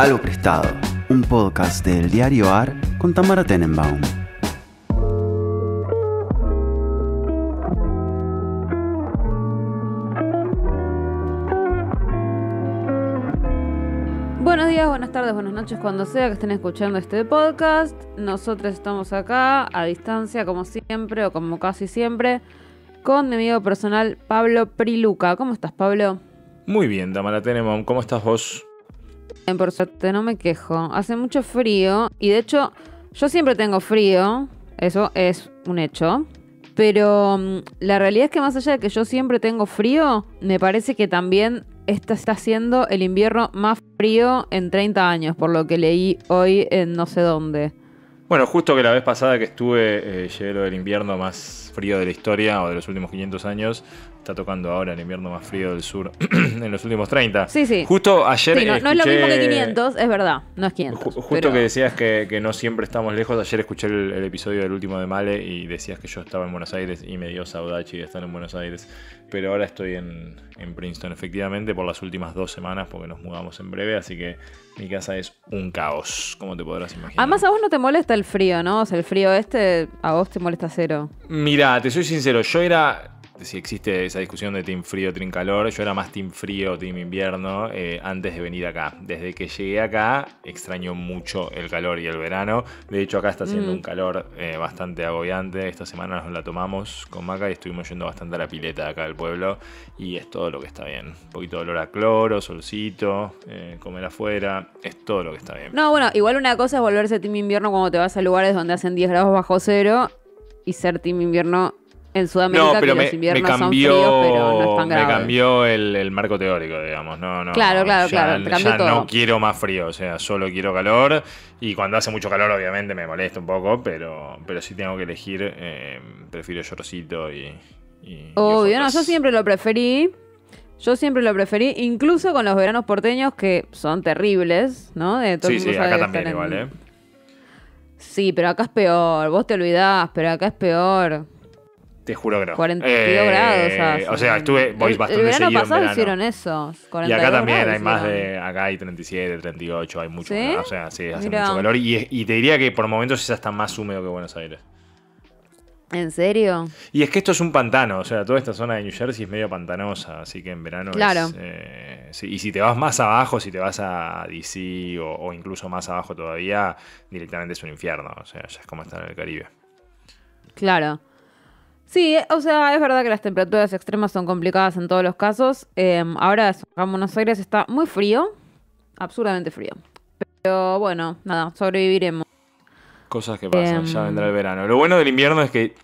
Algo Prestado, un podcast del diario AR con Tamara Tenenbaum. Buenos días, buenas tardes, buenas noches, cuando sea que estén escuchando este podcast. Nosotros estamos acá a distancia, como siempre o como casi siempre, con mi amigo personal Pablo Priluca. ¿Cómo estás, Pablo? Muy bien, Tamara Tenenbaum. ¿cómo estás vos? por suerte, no me quejo. Hace mucho frío y de hecho yo siempre tengo frío, eso es un hecho. Pero mm, la realidad es que más allá de que yo siempre tengo frío, me parece que también está siendo el invierno más frío en 30 años, por lo que leí hoy en no sé dónde. Bueno, justo que la vez pasada que estuve, eh, el del invierno más frío de la historia o de los últimos 500 años, está tocando ahora el invierno más frío del sur en los últimos 30. Sí, sí. Justo ayer. no, es lo mismo que 500, es verdad, no es 500. justo que decías que, no siempre estamos lejos. Ayer escuché el, episodio del último de Male y decías que yo estaba en Buenos Aires y me dio saudachi de estar en Buenos Aires. Pero ahora estoy en, en Princeton, efectivamente, por las últimas dos semanas, porque nos mudamos en breve, así que mi casa es un caos, como te podrás imaginar. Además, a vos no te molesta el frío, ¿no? O sea, el frío este, a vos te molesta cero. Mira, te soy sincero, yo era si existe esa discusión de team frío, team calor, yo era más team frío, team invierno eh, antes de venir acá. Desde que llegué acá extraño mucho el calor y el verano. De hecho acá está haciendo mm. un calor eh, bastante agobiante. Esta semana nos la tomamos con Maca y estuvimos yendo bastante a la pileta acá del pueblo y es todo lo que está bien. Un poquito de olor a cloro, solcito, eh, comer afuera, es todo lo que está bien. No, bueno, igual una cosa es volverse team invierno cuando te vas a lugares donde hacen 10 grados bajo cero y ser team invierno en Sudamérica que los inviernos cambió, son fríos, pero no es tan Me cambió el, el, marco teórico, digamos. No, no, claro, claro, claro. ya no quiero más frío, o sea, solo quiero calor. Y cuando hace mucho calor, obviamente, me molesta un poco, pero, pero si sí tengo que elegir, eh, prefiero llorcito y... y Obvio, no, yo siempre lo preferí. Yo siempre lo preferí, incluso con los veranos porteños que son terribles, ¿no? De sí, sí, acá también ¿eh? Sí, pero acá es peor, vos te olvidás, pero acá es peor. Te juro que no. 42 eh, grados. O sea, o sea estuve, bastante el verano pasado hicieron eso. y acá también hay más de, acá hay 37, 38, hay mucho. O sea, sí, hace mucho calor. Y, te diría que por momentos es hasta más húmedo que Buenos Aires. ¿En serio? Y es que esto es un pantano, o sea, toda esta zona de New Jersey es medio pantanosa, así que en verano claro. Eh, y si te vas más abajo, si te vas a DC o, o, incluso más abajo todavía, directamente es un infierno, o sea, ya es como estar en el Caribe. Claro. Sí, o sea, es verdad que las temperaturas extremas son complicadas en todos los casos. Em, ahora en Buenos Aires está muy frío, absurdamente frío. Pero bueno, nada, sobreviviremos. Cosas que pasan, em. ya vendrá el verano. Lo bueno del invierno es que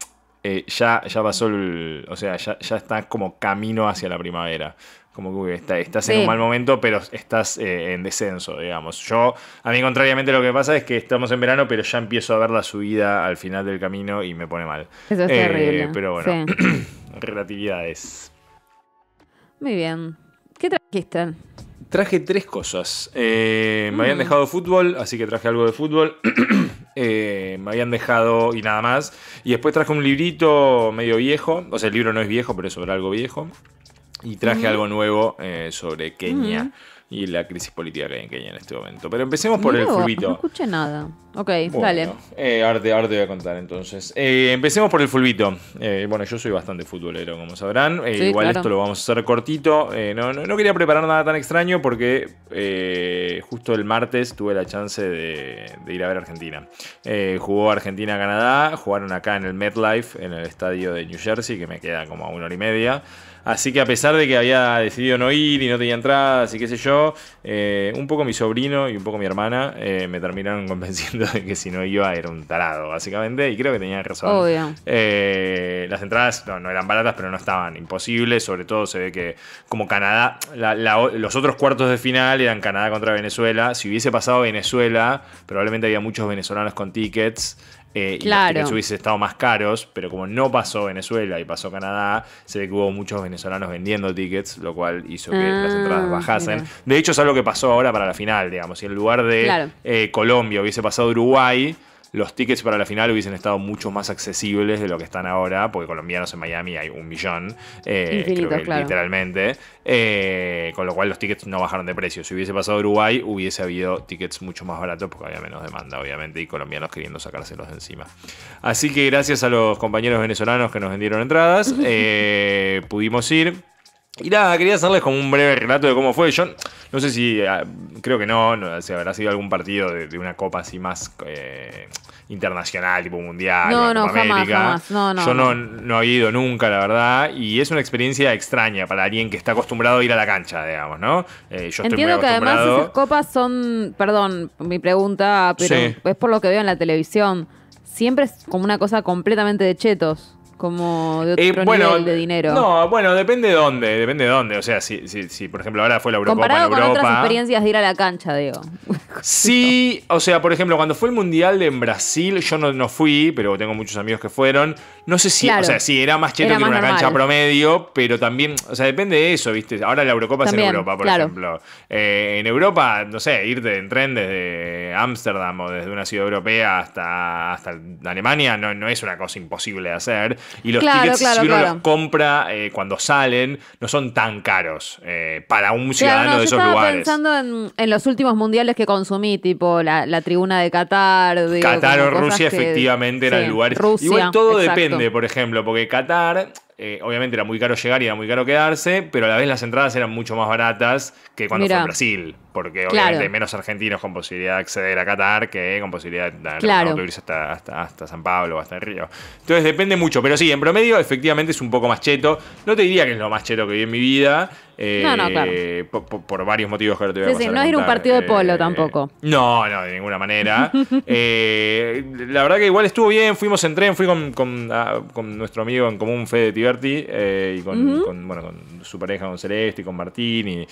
eh, ya, ya pasó el. O sea, ya, ya está como camino hacia la primavera como que estás en un mal momento, pero estás eh, en descenso, digamos. Yo, a mí contrariamente lo que pasa es que estamos en verano, pero ya empiezo a ver la subida al final del camino y me pone mal. Eso es eh, terrible. Pero bueno, relatividades. Muy bien. ¿Qué trajiste? Traje tres cosas. Eh, me habían mm. dejado fútbol, así que traje algo de fútbol. me habían dejado y nada más. Y después traje un librito medio viejo. O sea, el libro no es viejo, pero eso sobre algo viejo y traje algo nuevo eh, sobre Kenia y la crisis política que hay en Kenia en este momento. Pero empecemos por el fulbito. No escuché nada. Ok, dale. Eh, ahora, te, voy a contar entonces. Eh, empecemos por el fulbito. bueno, yo soy bastante futbolero, como sabrán. igual esto lo vamos a hacer cortito. No, no, quería preparar nada tan extraño porque justo el martes tuve la chance de, ir a ver Argentina. jugó Argentina-Canadá, jugaron acá en el MetLife, en el estadio de New Jersey, que me queda como a una hora y media. Así que a pesar de que había decidido no ir y no tenía entradas y qué sé yo, eh, un poco mi sobrino y un poco mi hermana eh, me terminaron convenciendo de que si no iba era un tarado, básicamente, y creo que tenían razón. Eh, las entradas no, eran baratas, pero no estaban imposibles, sobre todo se ve que como Canadá, los otros cuartos de final eran Canadá contra Venezuela, si hubiese pasado Venezuela, probablemente había muchos venezolanos con tickets. Eh, y los hubiese estado más caros, pero como no pasó Venezuela y pasó Canadá, se ve que hubo muchos venezolanos vendiendo tickets, lo cual hizo que las ah, entradas bajasen. De hecho, es algo que pasó ahora para la final, digamos. Si en lugar de eh, Colombia hubiese pasado Uruguay, los tickets para la final hubiesen estado mucho más accesibles de lo que están ahora, porque colombianos en Miami hay un millón, eh, literalmente. Eh, con lo cual los tickets no bajaron de precio. Si hubiese pasado Uruguay, hubiese habido tickets mucho más baratos, porque había menos demanda, obviamente, y colombianos queriendo sacárselos de encima. Así que gracias a los compañeros venezolanos que nos vendieron entradas, eh, pudimos ir. Y nada, quería hacerles como un breve relato de cómo fue. Yo no sé si, eh, creo que no, no si habrá sido algún partido de, una copa así más eh, internacional, tipo mundial, no, no, jamás, Yo no, he ido nunca, la verdad, y es una experiencia extraña para alguien que está acostumbrado a ir a la cancha, digamos, ¿no? Eh, yo Entiendo que además esas copas son, perdón, mi pregunta, pero es por lo que veo en la televisión, siempre es como una cosa completamente de chetos como de otro eh, nivel de dinero. No, bueno, depende de dónde, depende de dónde. O sea, si, por ejemplo ahora fue la Eurocopa en Europa. con otras experiencias de ir a la cancha, digo. Sí, o sea, por ejemplo, cuando fue el Mundial en Brasil, yo no, fui, pero tengo muchos amigos que fueron. No sé si, era más cheto que una cancha promedio, pero también, o sea, depende de eso, ¿viste? Ahora la Eurocopa es en Europa, por ejemplo. Eh, en Europa, no sé, irte en tren desde Ámsterdam o desde una ciudad europea hasta, Alemania no, no es una cosa imposible de hacer. Y los tickets, si uno los compra eh, cuando salen, no son tan caros eh, para un ciudadano de esos estaba lugares. pensando en, los últimos mundiales que consumí, tipo la, tribuna de Qatar. Qatar o Rusia, efectivamente, era eran lugares. Rusia, Igual todo depende, por ejemplo, porque Qatar eh, obviamente era muy caro llegar y era muy caro quedarse, pero a la vez las entradas eran mucho más baratas que cuando fue Brasil, porque obviamente hay menos argentinos con posibilidad de acceder a Qatar que con posibilidad de irse hasta, hasta, hasta, San Pablo o hasta el Río. Entonces depende mucho, pero sí, en promedio efectivamente es un poco más cheto. No te diría que es lo más cheto que vi en mi vida, eh, no, no, claro. Por, varios motivos que ahora te no era un partido de eh, polo tampoco. No, no, de ninguna manera. Eh, la verdad que igual estuvo bien, fuimos en tren, fui con, ah, nuestro amigo en común, Fede Tiberti, y con, su pareja, con Celeste, y con Martín, y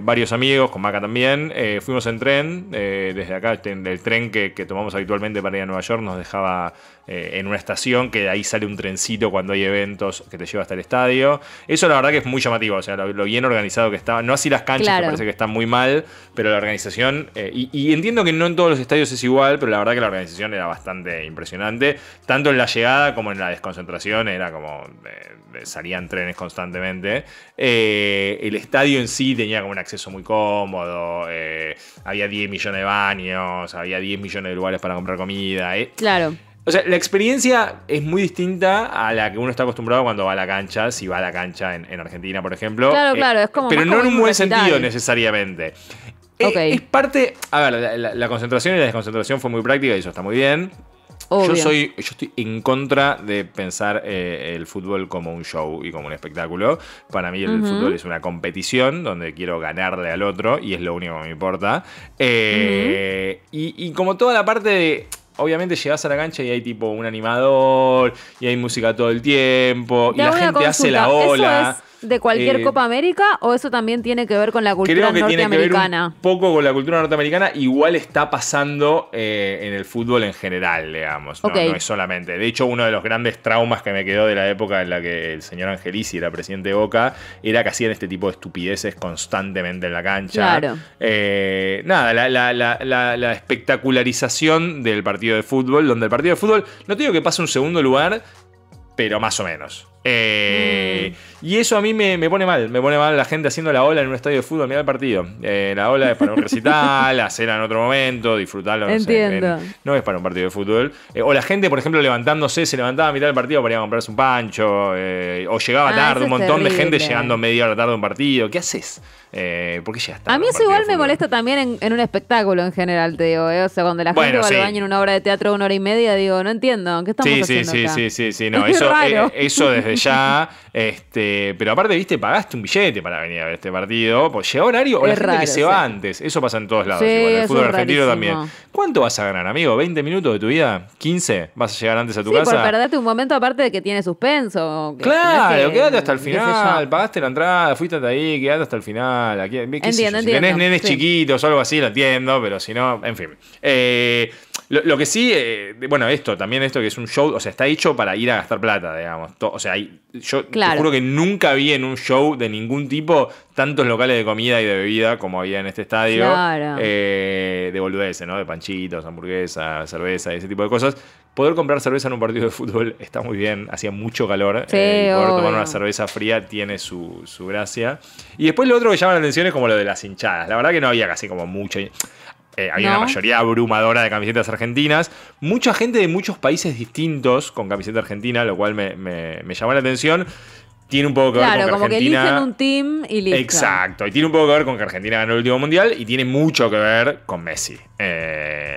varios amigos, con Maca también. fuimos en tren, desde acá, este, del tren que, tomamos habitualmente para ir a Nueva York nos dejaba en una estación, que de ahí sale un trencito cuando hay eventos que te lleva hasta el estadio. Eso la verdad que es muy llamativo, o sea, lo bien organizado que estaba. No así las canchas, que parece que están muy mal, pero la organización. Eh, y, entiendo que no en todos los estadios es igual, pero la verdad que la organización era bastante impresionante. Tanto en la llegada como en la desconcentración, era como. Eh, salían trenes constantemente. Eh, el estadio en sí tenía como un acceso muy cómodo. había 10 millones de baños, había 10 millones de lugares para comprar comida. Claro. O sea, la experiencia es muy distinta a la que uno está acostumbrado cuando va a la cancha, si va a la cancha en, Argentina, por ejemplo. Claro, eh, claro, es como. Pero no en un buen sentido necesariamente. Eh, es, parte. A ver, la, concentración y la desconcentración fue muy práctica y eso está muy bien. Yo soy, yo estoy en contra de pensar eh, el fútbol como un show y como un espectáculo. Para mí el, fútbol es una competición donde quiero ganarle al otro y es lo único que me importa. y como toda la parte de obviamente llegas a la cancha y hay tipo un animador y hay música todo el tiempo y la gente hace la ola de cualquier eh, Copa América o eso también tiene que ver con la cultura creo que norteamericana? Tiene que ver un poco con la cultura norteamericana, igual está pasando eh, en el fútbol en general, digamos. No, es solamente. De hecho, uno de los grandes traumas que me quedó de la época en la que el señor Angelici era presidente de Boca era que hacían este tipo de estupideces constantemente en la cancha. Eh, nada, la, espectacularización del partido de fútbol, donde el partido de fútbol, no tiene digo que pasar un segundo lugar, pero más o menos. Eh, mm. Y eso a mí me, pone mal, me pone mal la gente haciendo la ola en un estadio de fútbol, mira el partido. Eh, la ola es para un recital, la cena en otro momento, disfrutarlo. No, Sé, no es para un partido de fútbol. Eh, o la gente, por ejemplo, levantándose, se levantaba a mitad del partido para ir a comprarse un pancho, o llegaba ah, tarde, un montón de gente llegando media hora tarde a un partido. ¿Qué haces? ¿Por qué llegas tarde? A mí eso igual me molesta también en, un espectáculo en general, te digo. O sea, cuando la gente va al baño en una obra de teatro una hora y media, digo, no entiendo, ¿qué estamos haciendo? Sí, acá? sí, sí, sí, sí, eso desde ya. este, pero aparte, viste, pagaste un billete para venir a ver este partido. Pues llega horario o la gente que se va antes. Eso pasa en todos lados. En el fútbol argentino también. ¿Cuánto vas a ganar, amigo? ¿20 minutos de tu vida? ¿15? ¿Vas a llegar antes a tu sí, casa? Por perderte un momento aparte de que tiene suspenso. claro, quedate hasta el final. Pagaste la entrada, fuiste hasta ahí, quédate hasta el final. Aquí, si tenés nenes chiquitos o algo así, lo entiendo, pero si no, en fin. Eh, lo, que sí, eh, bueno, esto, también esto que es un show, o sea, está hecho para ir a gastar plata, digamos. o sea, yo te juro que nunca vi en un show de ningún tipo tantos locales de comida y de bebida como había en este estadio. Claro. Eh, de boludeces, ¿no? De panchitos, hamburguesas, cerveza y ese tipo de cosas. Poder comprar cerveza en un partido de fútbol está muy bien, hacía mucho calor. Sí, eh, y poder tomar una cerveza fría tiene su, su gracia. Y después lo otro que llama la atención es como lo de las hinchadas. La verdad que no había casi como mucho... Eh, hay una mayoría abrumadora de camisetas argentinas. Mucha gente de muchos países distintos con camiseta argentina, lo cual me, llamó la atención. Tiene un poco que ver con que Argentina. como que eligen un team y listo. Exacto. Y tiene un poco que ver con que Argentina ganó el último mundial y tiene mucho que ver con Messi. Eh,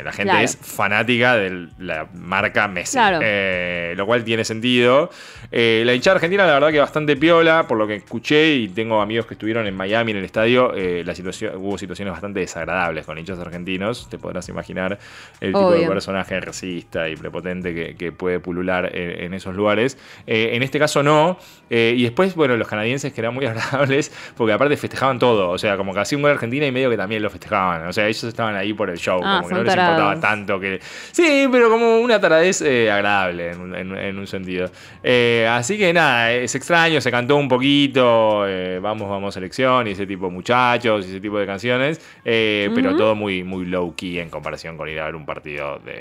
la gente es fanática de la marca Messi. Eh, lo cual tiene sentido. Eh, la hinchada argentina, la verdad que bastante piola, por lo que escuché y tengo amigos que estuvieron en Miami en el estadio, eh, la situación, hubo situaciones bastante desagradables con hinchas argentinos. Te podrás imaginar el tipo de personaje racista y prepotente que, puede pulular en, esos lugares. en este caso no. y después, bueno, los canadienses que eran muy agradables, porque aparte festejaban todo. O sea, como que hacía un buen argentino y medio que también lo festejaban. O sea, ellos estaban ahí por el show, ah, como que no les importaba tanto que. Sí, pero como una taradez eh, agradable en, un sentido. Eh, así que nada, es extraño, se cantó un poquito, eh, vamos, vamos selección y ese tipo de muchachos y ese tipo de canciones, pero todo muy, muy low key en comparación con ir a ver un partido de,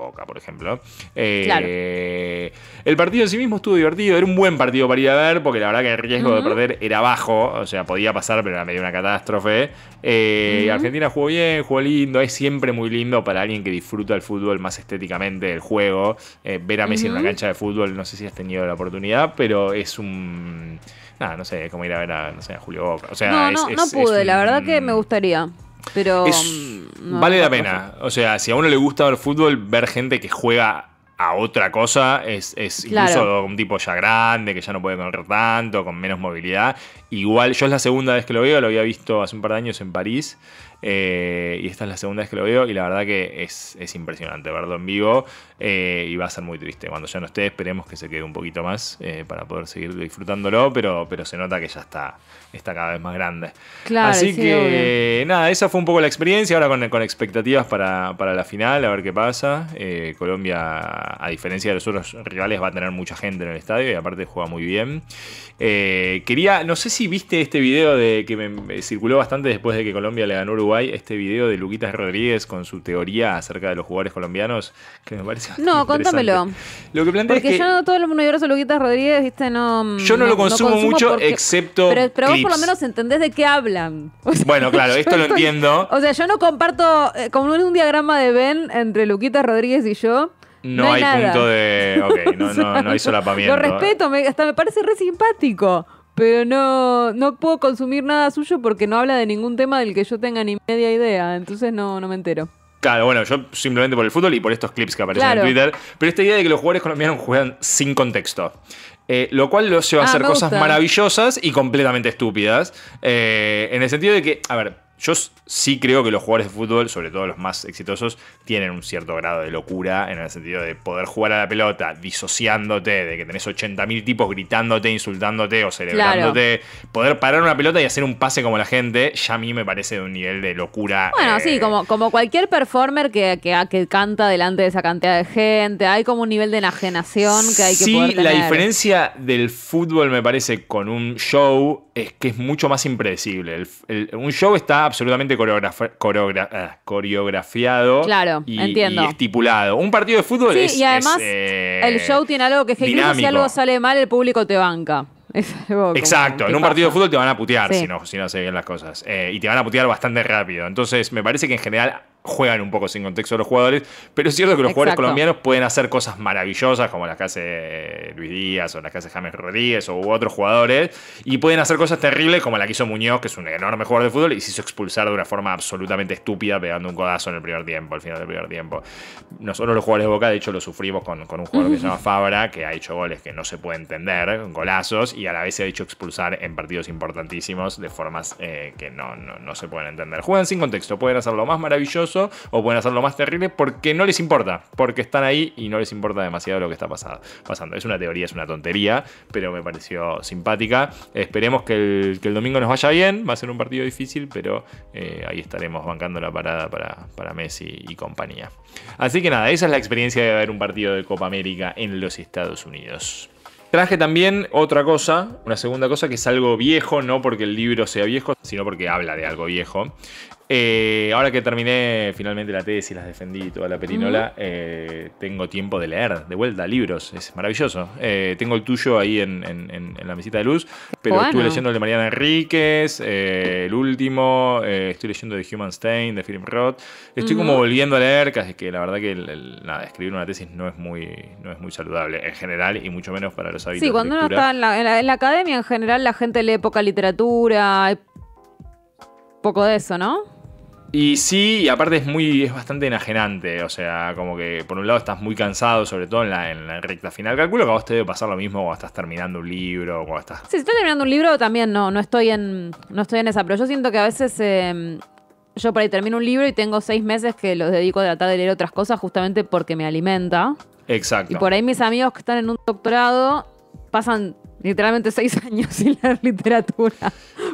Boca, por ejemplo. El partido en sí mismo estuvo divertido, era un buen partido para ir a ver, porque la verdad que el riesgo de perder era bajo, o sea, podía pasar, pero era medio una catástrofe. Argentina jugó bien, jugó lindo, es siempre muy lindo para alguien que disfruta el fútbol más estéticamente del juego. Eh, ver a Messi en una cancha de fútbol, no sé si has tenido la oportunidad, pero es un. no sé, cómo como ir a ver a, no sé, Julio Boca. no, pude, la verdad que me gustaría. Pero. Mm, vale la pena. O sea, si a uno le gusta ver fútbol, ver gente que juega a otra cosa es, es incluso un tipo ya grande, que ya no puede correr tanto, con menos movilidad. Igual, yo es la segunda vez que lo veo, lo había visto hace un par de años en París. Eh, y esta es la segunda vez que lo veo y la verdad que es, impresionante verlo en vivo eh, y va a ser muy triste. Cuando ya no esté, esperemos que se quede un poquito más eh, para poder seguir disfrutándolo, pero, pero se nota que ya está, está cada vez más grande. Así que nada, esa fue un poco la experiencia, ahora con, expectativas para, la final, a ver qué pasa. Colombia, a diferencia de los otros rivales, va a tener mucha gente en el estadio y aparte juega muy bien. quería, no sé si viste este video de que circuló bastante después de que Colombia le ganó Uruguay este video de Luquitas Rodríguez con su teoría acerca de los jugadores colombianos, que me parece No, contamelo. Lo que plantea porque yo no todo el universo de Luquitas Rodríguez, viste, no Yo no, lo consumo, mucho excepto Pero, pero vos por lo menos entendés de qué hablan. bueno, claro, esto lo entiendo. O sea, yo no comparto no eh, como un diagrama de Ben entre Luquitas Rodríguez y yo. No, hay, punto de. Ok, no, hay solapamiento. Lo respeto, hasta me parece re simpático pero no, puedo consumir nada suyo porque no habla de ningún tema del que yo tenga ni media idea, entonces no, me entero. Claro, bueno, yo simplemente por el fútbol y por estos clips que aparecen en Twitter. Pero esta idea de que los jugadores colombianos juegan sin contexto. Eh, lo cual se lleva a ah, hacer cosas maravillosas y completamente estúpidas. Eh, en el sentido de que, a ver, yo sí creo que los jugadores de fútbol, sobre todo los más exitosos, tienen un cierto grado de locura en el sentido de poder jugar a la pelota disociándote, de que tenés 80.000 tipos gritándote, insultándote o celebrándote. Poder parar una pelota y hacer un pase como la gente, ya a mí me parece de un nivel de locura. Bueno, sí, eh, como, cualquier performer que, que, canta delante de esa cantidad de gente, hay como un nivel de enajenación que hay que sí, poder tener. la diferencia del fútbol, me parece, con un show es que es mucho más impredecible. un show está absolutamente eh, coreografiado claro, y, entiendo. estipulado. Un partido de fútbol sí, Y además, eh, el show tiene algo que es si algo sale mal, el público te banca. Exacto, en un partido de fútbol te van a putear si, no, si no se ven las cosas. Eh, y te van a putear bastante rápido. Entonces, me parece que en general juegan un poco sin contexto los jugadores, pero es cierto que los jugadores colombianos pueden hacer cosas maravillosas como las que hace Luis Díaz o las que hace James Rodríguez u otros jugadores y pueden hacer cosas terribles como la que hizo Muñoz, que es un enorme jugador de fútbol y se hizo expulsar de una forma absolutamente estúpida pegando un codazo en el primer tiempo, al final del primer tiempo. Nosotros los jugadores de Boca de hecho lo sufrimos con, un jugador que se llama Fabra que ha hecho goles que no se puede entender, golazos y a la vez se ha hecho expulsar en partidos importantísimos de formas eh, que no, no se pueden entender. Juegan sin contexto, pueden hacer lo más maravilloso o pueden hacerlo más terrible porque no les importa, porque están ahí y no les importa demasiado lo que está pasando. Es una teoría, es una tontería, pero me pareció simpática. Esperemos que el, domingo nos vaya bien, va a ser un partido difícil, pero eh, ahí estaremos bancando la parada para, para Messi y compañía. Así que nada, esa es la experiencia de ver un partido de Copa América en los Estados Unidos. Traje también otra cosa, una segunda cosa que es algo viejo, no porque el libro sea viejo, sino porque habla de algo viejo. Eh, ahora que terminé finalmente la tesis, las defendí toda la perinola, eh, tengo tiempo de leer, de vuelta, libros, es maravilloso. Eh, tengo el tuyo ahí en, la mesita de luz, pero estuve leyendo el de Mariana Enríquez, el último, estoy leyendo de Human Stain, de Philip Roth. Estoy como volviendo a leer, casi que la verdad que escribir una tesis no es, muy, no es muy saludable en general y mucho menos para los hábitos. Sí, cuando uno está en la, academia en general, la gente lee poca literatura, poco de eso, ¿no? Y sí, y aparte es muy, es bastante enajenante. O sea, como que por un lado estás muy cansado, sobre todo en la, recta final. Calculo que a vos te debe pasar lo mismo cuando estás terminando un libro, cuando estás. Sí, si estás terminando un libro también no, no estoy en. No estoy en esa. Pero yo siento que a veces em, yo por ahí termino un libro y tengo seis meses que los dedico a tratar de leer otras cosas justamente porque me alimenta. Exacto. Y por ahí mis amigos que están en un doctorado pasan literalmente seis años sin leer literatura.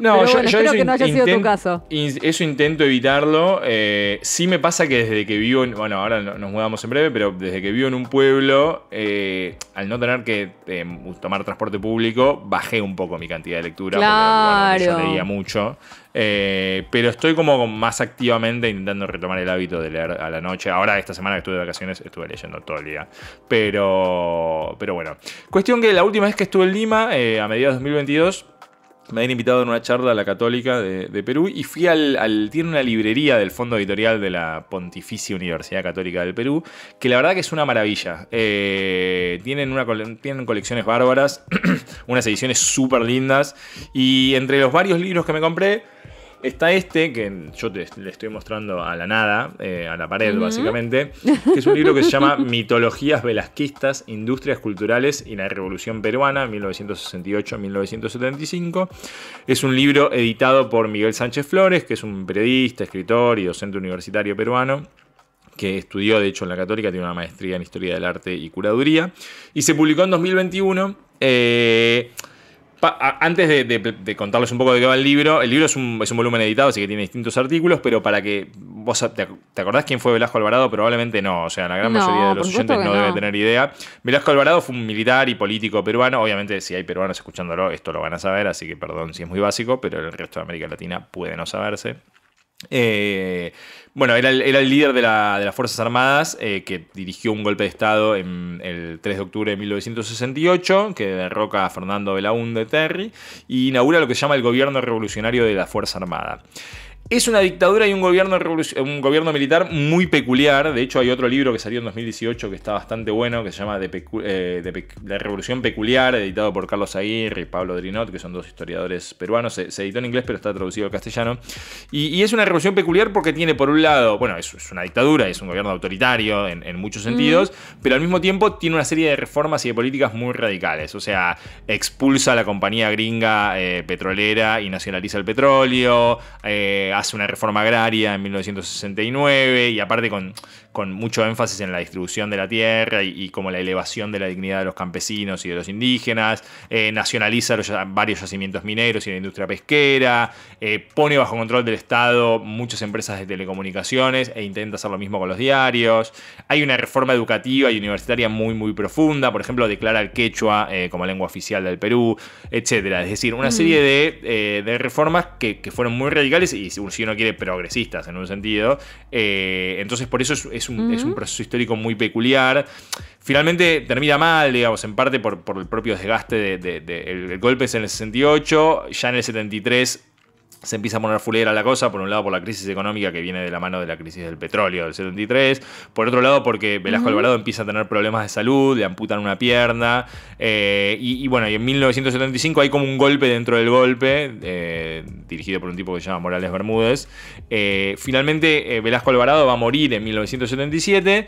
No, yo, espero que no haya sido tu caso. eso intento evitarlo. Eh, sí me pasa que desde que vivo, en, bueno, ahora nos mudamos en breve, pero desde que vivo en un pueblo, eh, al no tener que eh, tomar transporte público, bajé un poco mi cantidad de lectura. Claro. Porque, yo leía mucho. Eh, pero estoy como más activamente intentando retomar el hábito de leer a la noche. Ahora, esta semana que estuve de vacaciones, estuve leyendo todo el día. Pero, pero bueno. Cuestión que la última vez que estuve en Lima, eh, a mediados de 2022, me habían invitado en una charla a la Católica de, Perú y fui al, Tiene una librería del fondo editorial de la Pontificia Universidad Católica del Perú, que la verdad que es una maravilla. Eh, tienen, una, tienen colecciones bárbaras, unas ediciones súper lindas y entre los varios libros que me compré Está este, que yo te, le estoy mostrando a la nada, eh, a la pared básicamente, que es un libro que se llama Mitologías Velasquistas, Industrias Culturales y la Revolución Peruana, 1968-1975. Es un libro editado por Miguel Sánchez Flores, que es un periodista, escritor y docente universitario peruano que estudió de hecho en la católica, tiene una maestría en historia del arte y curaduría, y se publicó en 2021 antes de, contarles un poco de qué va el libro, el libro es un, volumen editado, así que tiene distintos artículos, pero para que vos te, acordás quién fue Velasco Alvarado, probablemente no, o sea, la gran mayoría de los oyentes no, debe tener idea. Velasco Alvarado fue un militar y político peruano, obviamente si hay peruanos escuchándolo, esto lo van a saber, así que perdón si es muy básico, pero el resto de América Latina puede no saberse. Eh, bueno, era el, líder de, las Fuerzas Armadas eh, que dirigió un golpe de Estado en el 3 de octubre de 1968, que derroca a Fernando de Terry e inaugura lo que se llama el Gobierno Revolucionario de la Fuerza Armada. Es una dictadura y un gobierno, militar muy peculiar. De hecho, hay otro libro que salió en 2018 que está bastante bueno, que se llama eh, La Revolución Peculiar, editado por Carlos Aguirre y Pablo Drinot, que son dos historiadores peruanos. Se, editó en inglés, pero está traducido al castellano. Y, es una revolución peculiar porque tiene, por un lado, bueno, es, una dictadura, es un gobierno autoritario en, muchos sentidos, pero al mismo tiempo tiene una serie de reformas y de políticas muy radicales. O sea, expulsa a la compañía gringa eh, petrolera y nacionaliza el petróleo. Eh, hace una reforma agraria en 1969 y aparte con, con mucho énfasis en la distribución de la tierra y, como la elevación de la dignidad de los campesinos y de los indígenas, eh, nacionaliza varios yacimientos mineros y la industria pesquera, eh, pone bajo control del Estado muchas empresas de telecomunicaciones e intenta hacer lo mismo con los diarios. Hay una reforma educativa y universitaria muy, muy profunda, por ejemplo, declara el quechua eh, como lengua oficial del Perú, etc. Es decir, una mm. serie de, reformas que, que fueron muy radicales y si uno quiere, progresistas en un sentido. Eh, entonces, por eso es, un, proceso histórico muy peculiar. Finalmente termina mal, digamos, en parte por, el propio desgaste del de, golpe es en el 68, ya en el 73 se empieza a poner fulera la cosa, por un lado por la crisis económica que viene de la mano de la crisis del petróleo del 73, por otro lado porque Velasco Alvarado empieza a tener problemas de salud, le amputan una pierna, eh, y, bueno, y en 1975 hay como un golpe dentro del golpe, eh, dirigido por un tipo que se llama Morales Bermúdez. Eh, finalmente Velasco Alvarado va a morir en 1977,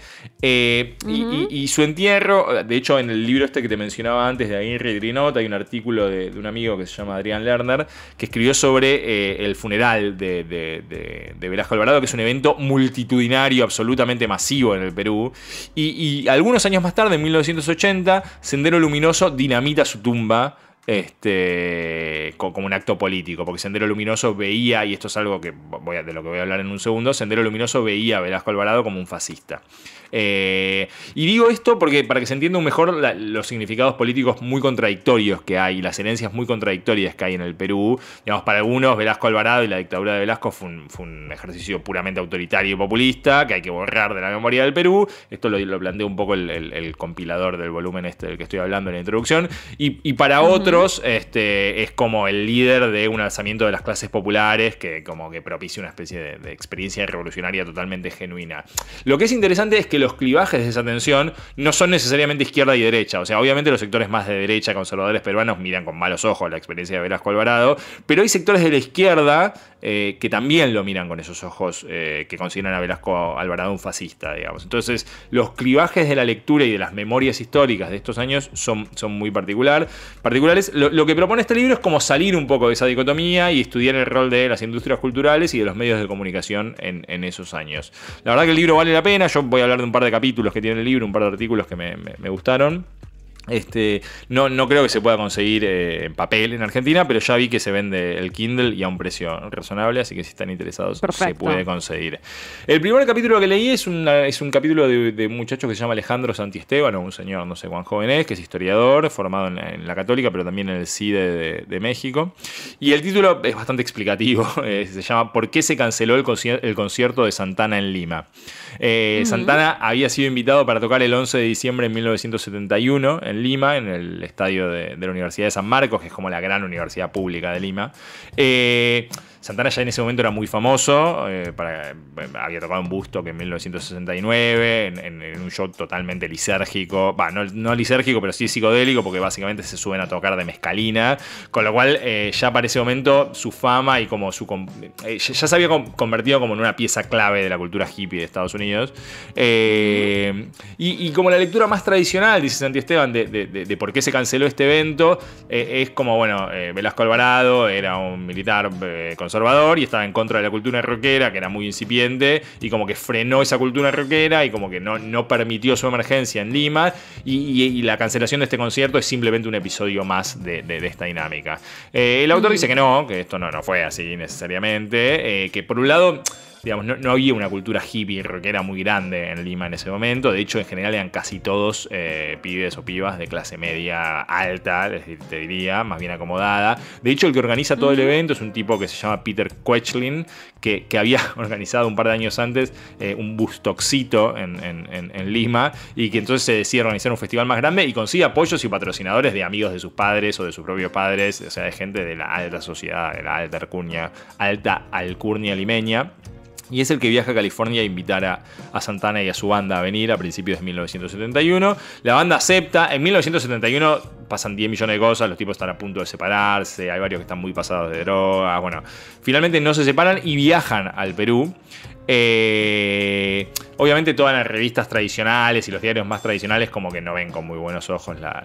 y, su entierro, de hecho en el libro este que te mencionaba antes de Aguirre y hay un artículo de, de un amigo que se llama Adrián Lerner, que escribió sobre el funeral de, Velasco Alvarado, que es un evento multitudinario, absolutamente masivo en el Perú. Y, algunos años más tarde, en 1980, Sendero Luminoso dinamita su tumba este, como un acto político, porque Sendero Luminoso veía, y esto es algo que voy de lo que voy a hablar en un segundo, Sendero Luminoso veía a Velasco Alvarado como un fascista. Eh, y digo esto porque para que se entienda mejor los significados políticos muy contradictorios que hay, las herencias muy contradictorias que hay en el Perú. Digamos, para algunos, Velasco Alvarado y la dictadura de Velasco fue un, ejercicio puramente autoritario y populista que hay que borrar de la memoria del Perú. Esto lo, plantea un poco el, compilador del volumen este del que estoy hablando en la introducción. Y, para otros, este, es como el líder de un alzamiento de las clases populares que como que propicia una especie de experiencia revolucionaria totalmente genuina. Lo que es interesante es que los clivajes de esa tensión no son necesariamente izquierda y derecha. O sea, obviamente los sectores más de derecha, conservadores peruanos, miran con malos ojos la experiencia de Velasco Alvarado, pero hay sectores de la izquierda eh, que también lo miran con esos ojos eh, que consideran a Velasco Alvarado un fascista, digamos. Entonces, los clivajes de la lectura y de las memorias históricas de estos años son, son muy particular, particulares. Lo, que propone este libro es como salir un poco de esa dicotomía y estudiar el rol de las industrias culturales y de los medios de comunicación en, en esos años. La verdad que el libro vale la pena, yo voy a hablar de un par de capítulos que tiene el libro, un par de artículos que me, gustaron. Este, no, no creo que se pueda conseguir eh, en papel en Argentina, pero ya vi que se vende el Kindle y a un precio razonable, así que si están interesados se puede conseguir. El primer capítulo que leí es, es un capítulo de, un muchacho que se llama Alejandro Santiesteban, un señor, no sé cuán joven es, que es historiador, formado en la, Católica, pero también en el CIDE de, México. Y el título es bastante explicativo, eh, se llama ¿Por qué se canceló el, concierto de Santana en Lima? Eh, Santana había sido invitado para tocar el 11 de diciembre de 1971 Lima, en el estadio de, la Universidad de San Marcos, que es como la gran universidad pública de Lima. Eh, Santana ya en ese momento era muy famoso, eh, eh, había tocado un Busto que en 1969, en, un show totalmente lisérgico, no, lisérgico, pero sí psicodélico, porque básicamente se suben a tocar de mezcalina, con lo cual eh, ya para ese momento su fama y como su... ya, se había convertido como en una pieza clave de la cultura hippie de Estados Unidos. Y, como la lectura más tradicional, dice Santi Esteban, de, de por qué se canceló este evento, es como, bueno, Velasco Alvarado era un militar con y estaba en contra de la cultura rockera, que era muy incipiente, y como que frenó esa cultura rockera y como que no, no permitió su emergencia en Lima. Y, la cancelación de este concierto es simplemente un episodio más de, esta dinámica. Eh, el autor dice que no, que esto no, no fue así necesariamente, eh, que por un lado no, había una cultura hippie era muy grande en Lima en ese momento. De hecho, en general eran casi todos eh, pibes o pibas de clase media alta, te diría, más bien acomodada. De hecho, el que organiza todo el evento es un tipo que se llama Peter Quechlin, que, había organizado un par de años antes eh, un bustoxito en, Lima y que entonces se decide organizar un festival más grande y consigue apoyos y patrocinadores de amigos de sus padres o de sus propios padres, o sea, de gente de la alta sociedad, de la alta alcurnia, alta alcurnia limeña y es el que viaja a California a invitar a, Santana y a su banda a venir a principios de 1971. La banda acepta, en 1971 pasan 10 millones de cosas, los tipos están a punto de separarse, hay varios que están muy pasados de drogas, bueno, finalmente no se separan y viajan al Perú. Eh, Obviamente todas las revistas tradicionales y los diarios más tradicionales como que no ven con muy buenos ojos la,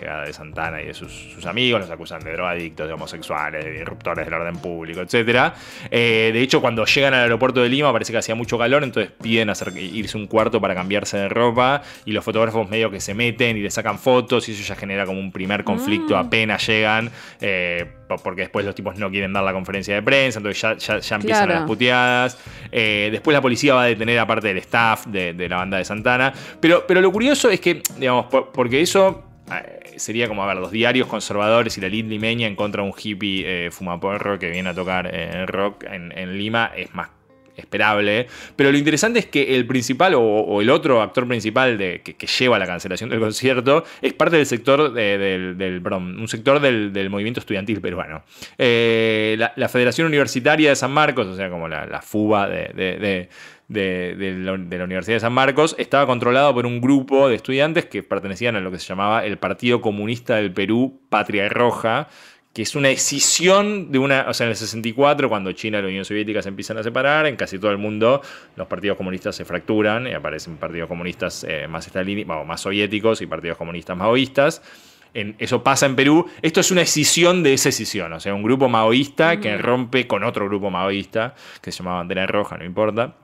llegada de Santana y de sus, amigos, los acusan de drogadictos, de homosexuales, de disruptores del orden público, etc. Eh, de hecho, cuando llegan al aeropuerto de Lima parece que hacía mucho calor, entonces piden hacer, irse un cuarto para cambiarse de ropa y los fotógrafos medio que se meten y le sacan fotos y eso ya genera como un primer conflicto mm. apenas llegan. Eh, porque después los tipos no quieren dar la conferencia de prensa, entonces ya, empiezan las puteadas. Eh, después la policía va a detener aparte del staff de, la banda de Santana. Pero, pero lo curioso es que, digamos, porque eso eh, sería como, a ver, los diarios conservadores y la lid limeña en contra de un hippie eh, fumaporro que viene a tocar eh, en rock en, Lima es más esperable. Pero lo interesante es que el principal o, el otro actor principal de, que, lleva la cancelación del concierto es parte del sector del, un sector del, movimiento estudiantil peruano. la, Federación Universitaria de San Marcos, o sea, como la, FUBA de de, la, Universidad de San Marcos, estaba controlado por un grupo de estudiantes que pertenecían a lo que se llamaba el Partido Comunista del Perú, Patria Roja, que es una escisión de una, o sea, en el 64, cuando China y la Unión Soviética se empiezan a separar, en casi todo el mundo los partidos comunistas se fracturan y aparecen partidos comunistas eh, más, más soviéticos y partidos comunistas maoístas. eso pasa en Perú. Esto es una escisión de esa escisión, o sea, un grupo maoísta que mm. rompe con otro grupo maoísta, que se llama Bandera Roja, no importa.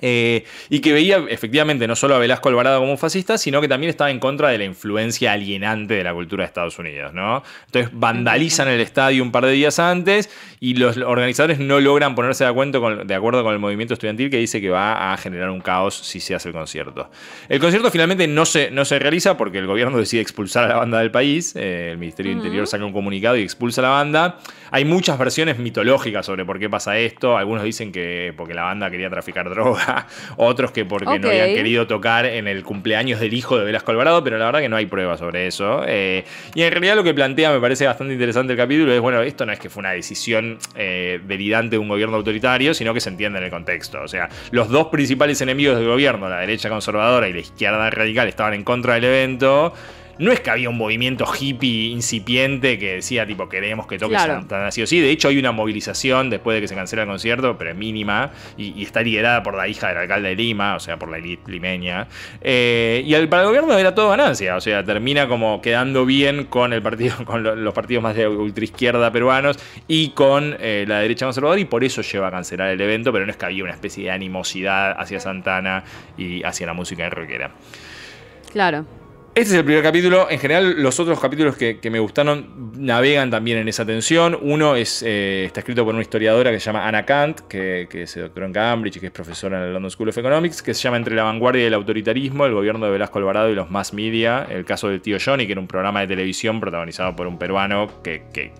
Eh, y que veía efectivamente no solo a Velasco Alvarado como un fascista, sino que también estaba en contra de la influencia alienante de la cultura de Estados Unidos, ¿no? Entonces vandalizan el estadio un par de días antes y los organizadores no logran ponerse de acuerdo con, el movimiento estudiantil que dice que va a generar un caos si se hace el concierto. El concierto finalmente no se, no se realiza porque el gobierno decide expulsar a la banda del país, eh, el Ministerio Interior saca un comunicado y expulsa a la banda. Hay muchas versiones mitológicas sobre por qué pasa esto, algunos dicen que porque la banda quería traficar drogas otros que porque no habían querido tocar en el cumpleaños del hijo de Velasco Alvarado, pero la verdad que no hay pruebas sobre eso. Eh, y en realidad lo que plantea me parece bastante interesante el capítulo es, bueno, esto no es que fue una decisión eh, de un gobierno autoritario, sino que se entiende en el contexto. O sea, los dos principales enemigos del gobierno, la derecha conservadora y la izquierda radical, estaban en contra del evento no es que había un movimiento hippie incipiente que decía, tipo, queremos que toque Santana sí. De hecho, hay una movilización después de que se cancela el concierto, pero es mínima, y, está liderada por la hija del alcalde de Lima, o sea, por la elite limeña. Eh, y para el gobierno era todo ganancia, o sea, termina como quedando bien con el partido, con los partidos más de ultraizquierda peruanos y con eh, la derecha conservadora, y por eso lleva a cancelar el evento, pero no es que había una especie de animosidad hacia Santana y hacia la música en rockera. Claro. Este es el primer capítulo. En general, los otros capítulos que, me gustaron navegan también en esa tensión. Uno es, eh, está escrito por una historiadora que se llama Anna Kant, que, se doctoró en Cambridge y que es profesora en el London School of Economics, que se llama Entre la vanguardia y el autoritarismo, el gobierno de Velasco Alvarado y los mass media, el caso del tío Johnny, que era un programa de televisión protagonizado por un peruano, que, que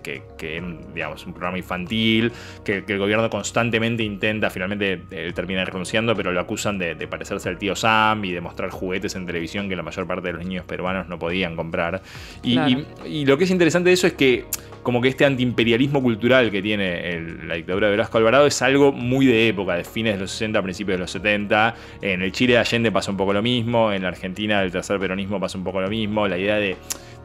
era digamos, un programa infantil, que, el gobierno constantemente intenta, finalmente él termina renunciando, pero lo acusan de parecerse al tío Sam y de mostrar juguetes en televisión que la mayor parte de los niños peruanos no podían comprar. Y, lo que es interesante de eso es que como que este antiimperialismo cultural que tiene la dictadura de Velasco Alvarado es algo muy de época, de fines de los 60, a principios de los 70. En el Chile de Allende pasa un poco lo mismo, en la Argentina del tercer peronismo pasa un poco lo mismo, la idea de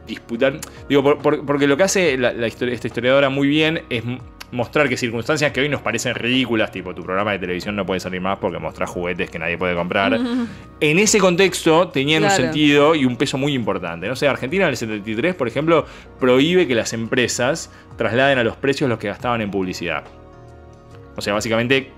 disputar, digo, porque lo que hace la, esta historiadora muy bien es mostrar que circunstancias que hoy nos parecen ridículas, tipo tu programa de televisión no puede salir más porque mostrás juguetes que nadie puede comprar, en ese contexto tenían un sentido y un peso muy importante. No sé, Argentina en el 73, por ejemplo, prohíbe que las empresas trasladen a los precios los que gastaban en publicidad. O sea, básicamente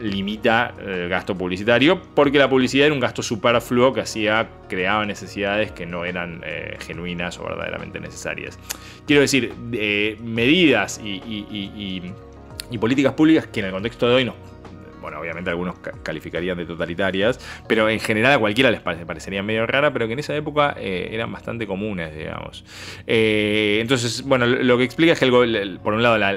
limita eh, el gasto publicitario, porque la publicidad era un gasto superfluo que hacía, creaba necesidades que no eran eh, genuinas o verdaderamente necesarias. Quiero decir, eh, medidas y, políticas públicas que en el contexto de hoy no bueno, obviamente algunos calificarían de totalitarias, pero en general a cualquiera les parecería medio rara, pero que en esa época eh, eran bastante comunes, digamos. Eh, entonces, bueno, lo que explica es que, por un lado, la,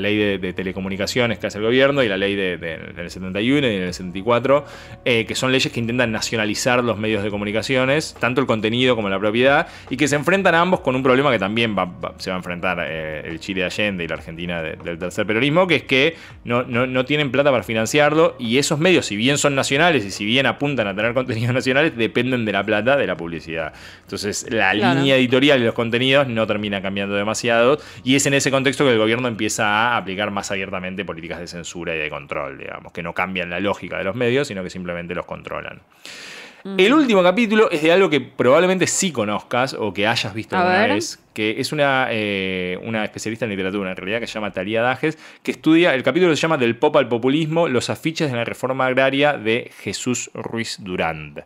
ley de, telecomunicaciones que hace el gobierno y la ley del 71 y del 74, eh, que son leyes que intentan nacionalizar los medios de comunicaciones, tanto el contenido como la propiedad, y que se enfrentan a ambos con un problema que también se va a enfrentar el Chile de Allende y la Argentina del tercer peronismo, que es que no tienen plata para financiar y esos medios, si bien son nacionales y si bien apuntan a tener contenidos nacionales, dependen de la plata de la publicidad. Entonces la línea editorial y los contenidos no termina cambiando demasiado y es en ese contexto que el gobierno empieza a aplicar más abiertamente políticas de censura y de control, digamos, que no cambian la lógica de los medios, sino que simplemente los controlan. El último capítulo es de algo que probablemente sí conozcas o que hayas visto alguna vez, que es una, eh, una especialista en literatura, en realidad, que se llama Talía Dajes, que estudia, el capítulo se llama Del pop al populismo, los afiches de la reforma agraria de Jesús Ruiz Durand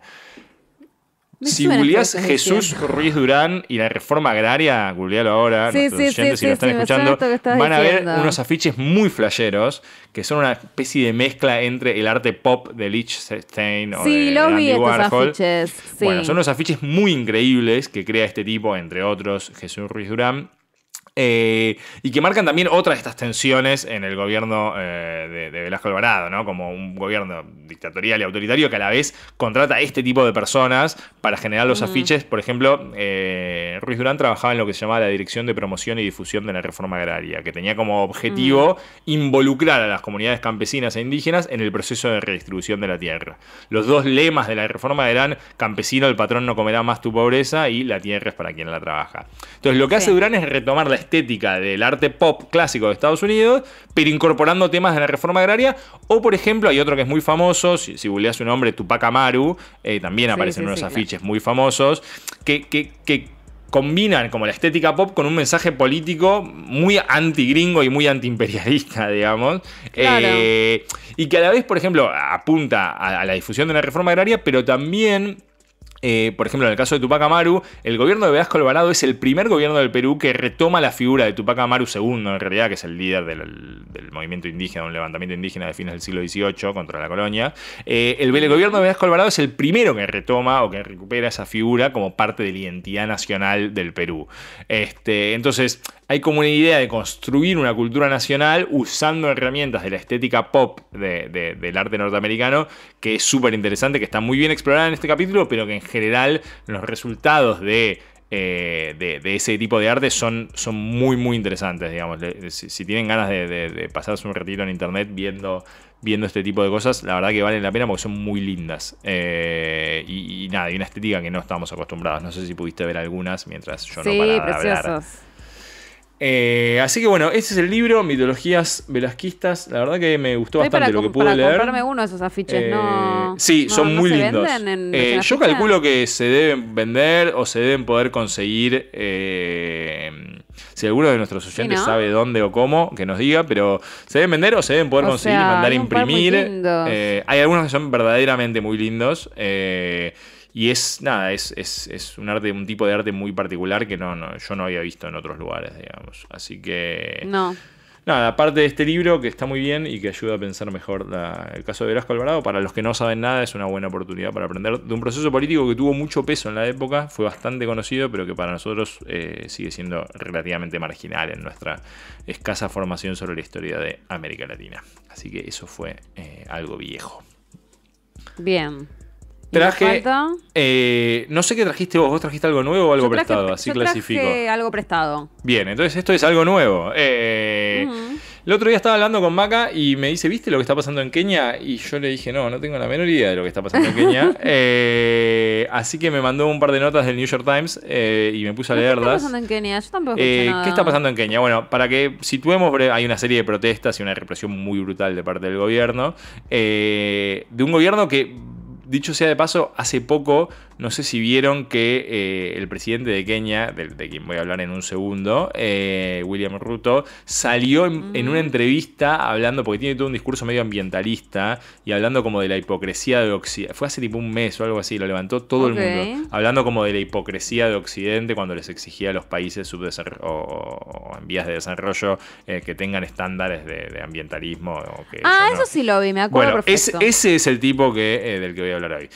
si googleás Jesús Ruiz Durán y la reforma agraria, googlealo ahora, los oyentes, si lo están escuchando, van a ver unos afiches muy flasheros que son una especie de mezcla entre el arte pop de Lichstein o de, los Andy Warhol. afiches, Bueno, son unos afiches muy increíbles que crea este tipo, entre otros Jesús Ruiz Durán, eh, y que marcan también otras de estas tensiones en el gobierno eh, de, Velasco Alvarado, ¿no? Como un gobierno dictatorial y autoritario que a la vez contrata a este tipo de personas para generar los mm. afiches. Por ejemplo, eh, Ruiz Durán trabajaba en lo que se llamaba la Dirección de Promoción y Difusión de la Reforma Agraria, que tenía como objetivo mm. involucrar a las comunidades campesinas e indígenas en el proceso de redistribución de la tierra. Los dos lemas de la reforma eran campesino, el patrón no comerá más tu pobreza y la tierra es para quien la trabaja. Entonces, lo que hace Durán es retomar la estética del arte pop clásico de Estados Unidos, pero incorporando temas de la reforma agraria. O, por ejemplo, hay otro que es muy famoso, si, si googleas su nombre, Tupac Amaru, eh, también aparecen unos afiches muy famosos, que, combinan como la estética pop con un mensaje político muy anti-gringo y muy antiimperialista, digamos. Eh, y que a la vez, por ejemplo, apunta a la difusión de la reforma agraria, pero también eh, por ejemplo, en el caso de Tupac Amaru, el gobierno de Velasco Alvarado es el primer gobierno del Perú que retoma la figura de Tupac Amaru II, en realidad, que es el líder del, movimiento indígena, un levantamiento indígena de fines del siglo XVIII contra la colonia. Eh, el, gobierno de Velasco Alvarado es el primero que retoma o que recupera esa figura como parte de la identidad nacional del Perú. Este, entonces, hay como una idea de construir una cultura nacional usando herramientas de la estética pop del arte norteamericano, que es súper interesante, que está muy bien explorada en este capítulo, pero que en general los resultados de eh, ese tipo de arte son, son muy, muy interesantes, digamos. Si, tienen ganas de, de, pasarse un retiro en internet viendo, viendo este tipo de cosas, la verdad que valen la pena porque son muy lindas. Eh, y, nada, y una estética que no estamos acostumbrados. No sé si pudiste ver algunas mientras yo no paraba de hablar. Eh, así que bueno, ese es el libro, Mitologías Velasquistas. La verdad que me gustó bastante lo que pude para leer. comprarme uno de esos afiches, eh, Sí, son muy lindos. Eh, yo calculo que se deben vender o se deben poder conseguir. si alguno de nuestros oyentes sabe dónde o cómo, que nos diga, pero se deben vender o se deben poder conseguir, y mandar a imprimir. Hay algunos que son verdaderamente muy lindos. Eh, y es, nada, es, un arte, un tipo de arte muy particular que no, yo no había visto en otros lugares, digamos. Así que. No. Nada, aparte de este libro que está muy bien y que ayuda a pensar mejor el caso de Velasco Alvarado, para los que no saben nada es una buena oportunidad para aprender de un proceso político que tuvo mucho peso en la época, fue bastante conocido, pero que para nosotros eh, sigue siendo relativamente marginal en nuestra escasa formación sobre la historia de América Latina. Así que eso fue eh, algo viejo. Bien. Traje. Eh, no sé qué trajiste vos. ¿Vos trajiste algo nuevo o algo prestado? Así clasifico. algo prestado. Bien, entonces esto es algo nuevo. Eh, el otro día estaba hablando con Maca y me dice, ¿viste lo que está pasando en Kenia? Y yo le dije, no, no tengo la menor idea de lo que está pasando en Kenia. Eh, así que me mandó un par de notas del New York Times y me puse a leerlas. ¿Qué está pasando en Kenia? Yo tampoco nada. ¿Qué está pasando en Kenia? Bueno, para que situemos, hay una serie de protestas y una represión muy brutal de parte del gobierno. de un gobierno que dicho sea de paso, hace poco no sé si vieron que eh, el presidente de Kenia, de, de, quien voy a hablar en un segundo, eh, William Ruto, salió en, una mm. entrevista hablando, porque tiene todo un discurso medio ambientalista y hablando como de la hipocresía de Occidente. Fue hace tipo un mes o algo así, lo levantó todo el mundo. Hablando como de la hipocresía de Occidente cuando les exigía a los países o, en vías de desarrollo eh, que tengan estándares de, ambientalismo. ah, eso, sí lo vi, me acuerdo bueno, ese es el tipo que, del que voy a hablar hoy.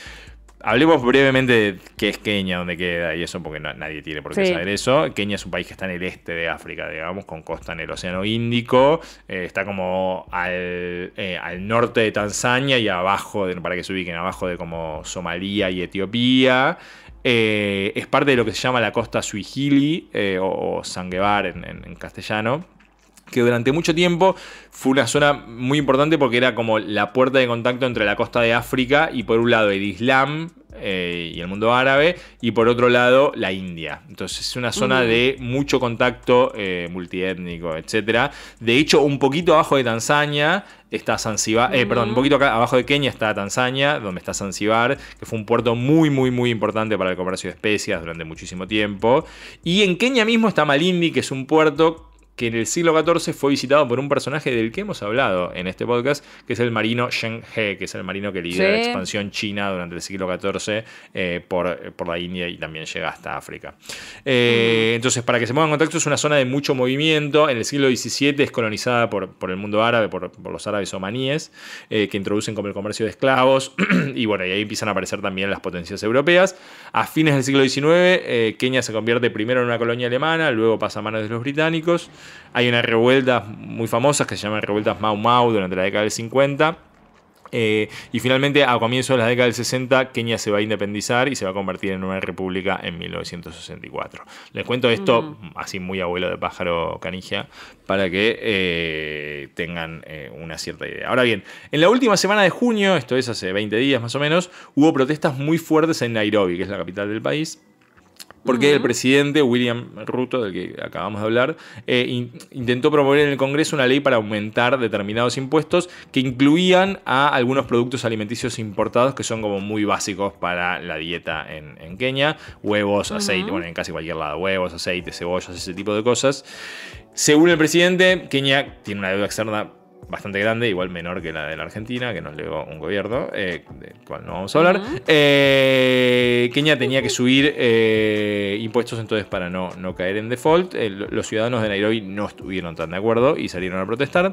Hablemos brevemente de qué es Kenia, dónde queda y eso, porque nadie tiene por qué saber eso. Kenia es un país que está en el este de África, digamos, con costa en el Océano Índico. Eh, está como eh, al, norte de Tanzania y abajo, para que se ubiquen, abajo de como Somalia y Etiopía. Eh, es parte de lo que se llama la costa Suihili o, o en, en castellano que durante mucho tiempo fue una zona muy importante porque era como la puerta de contacto entre la costa de África y por un lado el Islam eh, y el mundo árabe y por otro lado la India. Entonces es una zona mm. de mucho contacto eh, multiétnico, etc. De hecho, un poquito abajo de Tanzania está Zanzibar, eh, perdón, un poquito acá, abajo de Kenia está Tanzania, donde está Zanzibar, que fue un puerto muy, muy, muy importante para el comercio de especias durante muchísimo tiempo. Y en Kenia mismo está Malindi, que es un puerto que en el siglo XIV fue visitado por un personaje del que hemos hablado en este podcast, que es el marino Sheng He, que es el marino que lidera la expansión china durante el siglo XIV eh, por, la India y también llega hasta África. Eh, entonces, para que se pongan en contacto, es una zona de mucho movimiento. En el siglo XVII es colonizada por, por el mundo árabe, por, los árabes omaníes, eh, que introducen como el comercio de esclavos. y bueno, y ahí empiezan a aparecer también las potencias europeas. A fines del siglo XIX, eh, Kenia se convierte primero en una colonia alemana, luego pasa a manos de los británicos. Hay unas revueltas muy famosas que se llaman revueltas Mau Mau durante la década del 50 eh, y finalmente, a comienzos de la década del 60, Kenia se va a independizar y se va a convertir en una república en 1964. Les cuento esto, así muy abuelo de pájaro canigia, para que eh, tengan eh, una cierta idea. Ahora bien, en la última semana de junio, esto es hace 20 días más o menos, hubo protestas muy fuertes en Nairobi, que es la capital del país, porque el presidente William Ruto, del que acabamos de hablar, eh, intentó promover en el Congreso una ley para aumentar determinados impuestos que incluían a algunos productos alimenticios importados que son como muy básicos para la dieta en, Kenia, huevos, aceite, bueno, en casi cualquier lado, huevos, aceite, cebollas, ese tipo de cosas. Según el presidente, Kenia tiene una deuda externa bastante grande, igual menor que la de la Argentina, que nos llegó un gobierno, eh, del cual no vamos a hablar. Eh, Kenia tenía que subir eh, impuestos entonces para no, caer en default. los ciudadanos de Nairobi no estuvieron tan de acuerdo y salieron a protestar.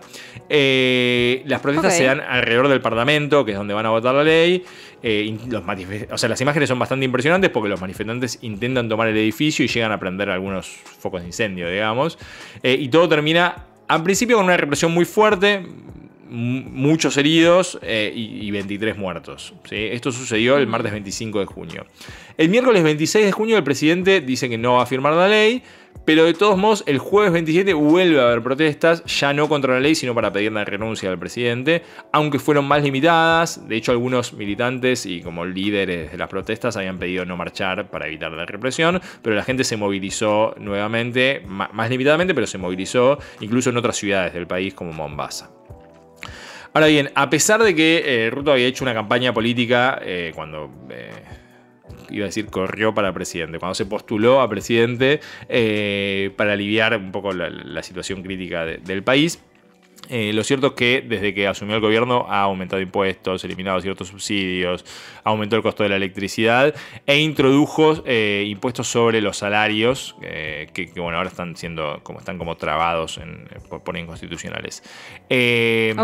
las protestas se dan alrededor del Parlamento, que es donde van a votar la ley. los o sea, las imágenes son bastante impresionantes porque los manifestantes intentan tomar el edificio y llegan a prender algunos focos de incendio, digamos. y todo termina al principio con una represión muy fuerte, muchos heridos eh, y, 23 muertos. Esto sucedió el martes 25 de junio. El miércoles 26 de junio el presidente dice que no va a firmar la ley, pero de todos modos, el jueves 27 vuelve a haber protestas, ya no contra la ley, sino para pedir la renuncia del presidente, aunque fueron más limitadas. De hecho, algunos militantes y como líderes de las protestas habían pedido no marchar para evitar la represión, pero la gente se movilizó nuevamente, más limitadamente, pero se movilizó incluso en otras ciudades del país como Mombasa. Ahora bien, a pesar de que eh, Ruto había hecho una campaña política eh, cuando eh, iba a decir, corrió para presidente, cuando se postuló a presidente eh, para aliviar un poco la, situación crítica del país. Eh, lo cierto es que desde que asumió el gobierno ha aumentado impuestos, eliminado ciertos subsidios, aumentó el costo de la electricidad e introdujo eh, impuestos sobre los salarios, eh, que, bueno, ahora están siendo como están como trabados por, inconstitucionales. Em,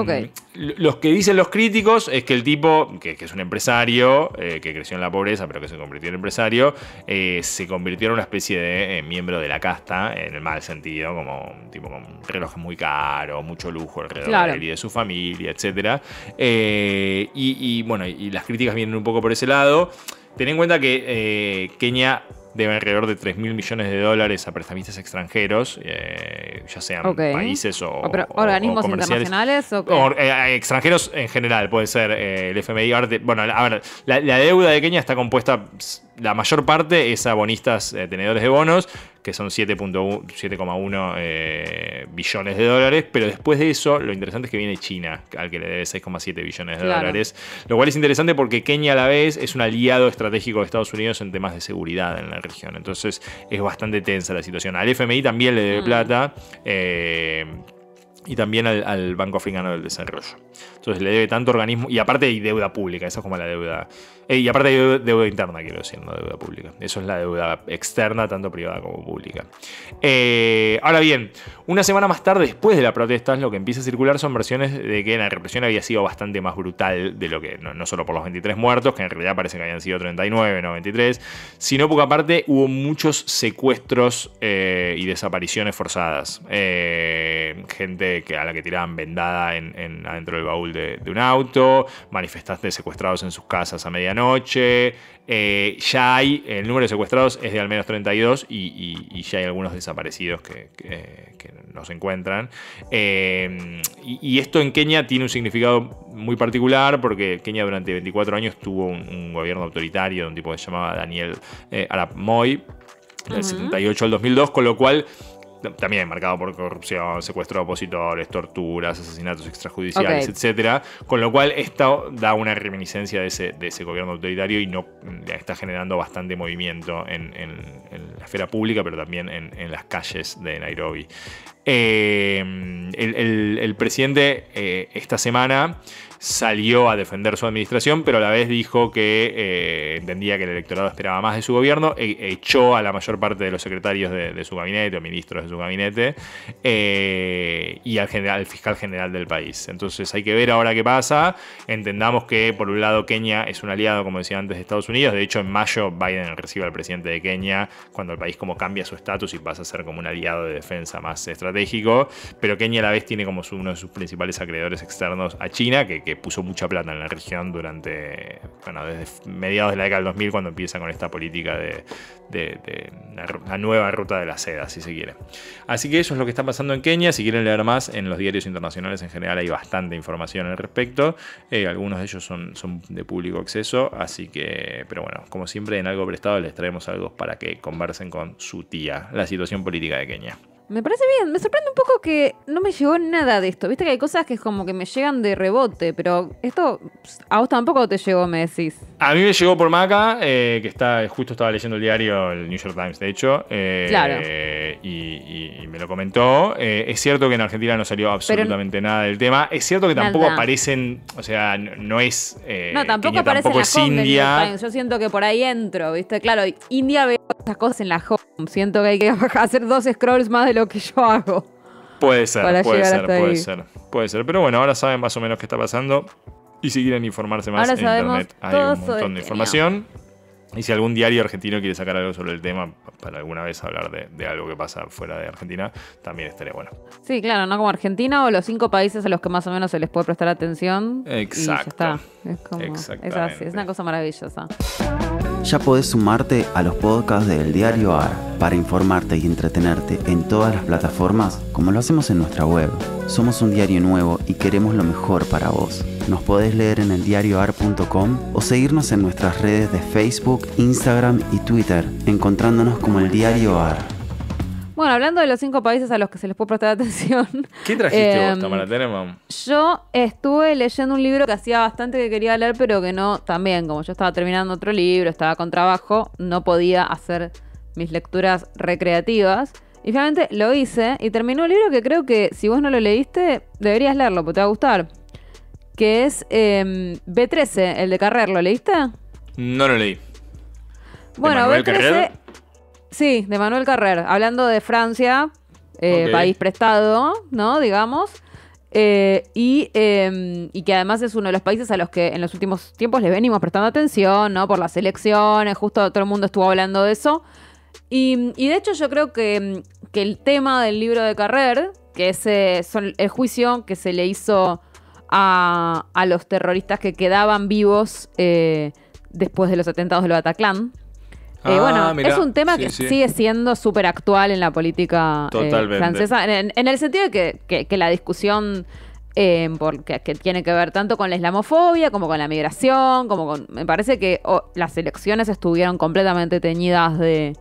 los que dicen los críticos es que el tipo, que, es un empresario, que creció en la pobreza, pero que se convirtió en empresario, se convirtió en una especie de miembro de la casta, en el mal sentido, como un tipo con relojes muy caros, mucho lujo alrededor de y de su familia, etc. Eh, y, bueno, y las críticas vienen un poco por ese lado. Ten en cuenta que eh, Kenia debe alrededor de 3 mil millones de dólares a prestamistas extranjeros, eh, ya sean países o, organismos internacionales. ¿o extranjeros en general, puede ser el FMI. bueno, a la, deuda de Kenia está compuesta la mayor parte es a bonistas eh, tenedores de bonos, que son 7,1 eh, billones de dólares, pero después de eso lo interesante es que viene China, al que le debe 6,7 billones de dólares, lo cual es interesante porque Kenia a la vez es un aliado estratégico de Estados Unidos en temas de seguridad en la región, entonces es bastante tensa la situación. Al FMI también le debe mm. plata. Eh, y también al, al, Banco Africano del Desarrollo. Entonces le debe tanto organismo, y aparte hay deuda pública, esa es como la deuda eh, y aparte hay deuda interna, quiero decir, no deuda pública. Eso es la deuda externa, tanto privada como pública. Eh, ahora bien, una semana más tarde, después de las protestas, lo que empieza a circular son versiones de que la represión había sido bastante más brutal de lo que, no, solo por los 23 muertos, que en realidad parece que habían sido 39, no 23, sino porque aparte hubo muchos secuestros eh, y desapariciones forzadas. gente que, a la que tiraban vendada en, adentro del baúl de, de un auto, manifestantes secuestrados en sus casas a medianoche noche. Eh, ya hay, el número de secuestrados es de al menos 32 y, ya hay algunos desaparecidos que, no se encuentran. Eh, y, esto en Kenia tiene un significado muy particular porque Kenia durante 24 años tuvo un, gobierno autoritario de un tipo que se llamaba Daniel eh, Arap Moy, del 78 al 2002, con lo cual también marcado por corrupción, secuestro de opositores, torturas, asesinatos extrajudiciales, etc. etcétera. Con lo cual, esto da una reminiscencia de ese, gobierno autoritario y no está generando bastante movimiento en, la esfera pública, pero también en, las calles de Nairobi. Eh, el, presidente eh, esta semana salió a defender su administración, pero a la vez dijo que eh, entendía que el electorado esperaba más de su gobierno, e, echó a la mayor parte de los secretarios de, su gabinete o ministros de su gabinete eh, y al, general, fiscal general del país. Entonces hay que ver ahora qué pasa. Entendamos que por un lado Kenia es un aliado, como decía antes, de Estados Unidos. De hecho, en mayo Biden recibe al presidente de Kenia cuando el país como cambia su estatus y pasa a ser como un aliado de defensa más estratégico. Pero Kenia a la vez tiene como uno de sus principales acreedores externos a China, que puso mucha plata en la región durante, bueno, desde mediados de la década del 2000 cuando empieza con esta política de, la, nueva ruta de la seda, si se quiere. Así que eso es lo que está pasando en Kenia. Si quieren leer más, en los diarios internacionales en general hay bastante información al respecto. Eh, algunos de ellos son, son de público acceso, así que, pero bueno, como siempre en algo prestado les traemos algo para que conversen con su tía, la situación política de Kenia. Me parece bien, me sorprende un poco que no me llegó nada de esto. Viste que hay cosas que es como que me llegan de rebote, pero esto a vos tampoco te llegó, me decís. A mí me llegó por Maca, eh, que está, justo estaba leyendo el diario, el New York Times, de hecho. Eh, claro. Y, me lo comentó. Eh, es cierto que en Argentina no salió absolutamente nada del tema. Es cierto que tampoco aparecen, o sea, no, es. no, tampoco, aparece tampoco es India. Yo siento que por ahí entro, ¿viste? Claro, India veo estas cosas en la home. Siento que hay que hacer dos scrolls más de lo que yo hago. Puede ser, puede ser, puede ser. Puede ser. Pero bueno, ahora saben más o menos qué está pasando. Y si quieren informarse más en internet, hay un montón de información. Y si algún diario argentino quiere sacar algo sobre el tema, para alguna vez hablar de, algo que pasa fuera de Argentina, también estaría bueno. Sí, claro, no como Argentina o los cinco países a los que más o menos se les puede prestar atención. Exacto. Es es así, es una cosa maravillosa. Ya podés sumarte a los podcasts del diario AR para informarte y entretenerte en todas las plataformas como lo hacemos en nuestra web. Somos un diario nuevo y queremos lo mejor para vos. Nos podés leer en el o seguirnos en nuestras redes de Facebook, Instagram y Twitter, encontrándonos como el diario AR. Bueno, hablando de los cinco países a los que se les puede prestar atención. ¿Qué trajiste vos, em, Tamara Tenemos. Yo estuve leyendo un libro que hacía bastante que quería leer, pero que no, también, como yo estaba terminando otro libro, estaba con trabajo, no podía hacer mis lecturas recreativas. Y finalmente lo hice y terminó un libro que creo que si vos no lo leíste, deberías leerlo, porque te va a gustar. Que es em, B13, el de Carrer, ¿lo leíste? No lo leí. Bueno, B13 Sí, de Manuel Carrer. Hablando de Francia, eh, país prestado, ¿no? Digamos. Eh, em, y, que además es uno de los países a los que en los últimos tiempos les venimos prestando atención, ¿no? Por las elecciones, justo todo el mundo estuvo hablando de eso. Y, de hecho yo creo em, que, el tema del libro de Carrer, que es eh, el juicio que se le hizo a, los terroristas que quedaban vivos después de los atentados del Bataclan, eh, bueno, ah, es un tema que sigue siendo súper actual en la política eh, francesa, en, el sentido de que, la discusión eh, porque, que tiene que ver tanto con la islamofobia como con la migración, como con... Me parece que las elecciones estuvieron completamente teñidas de,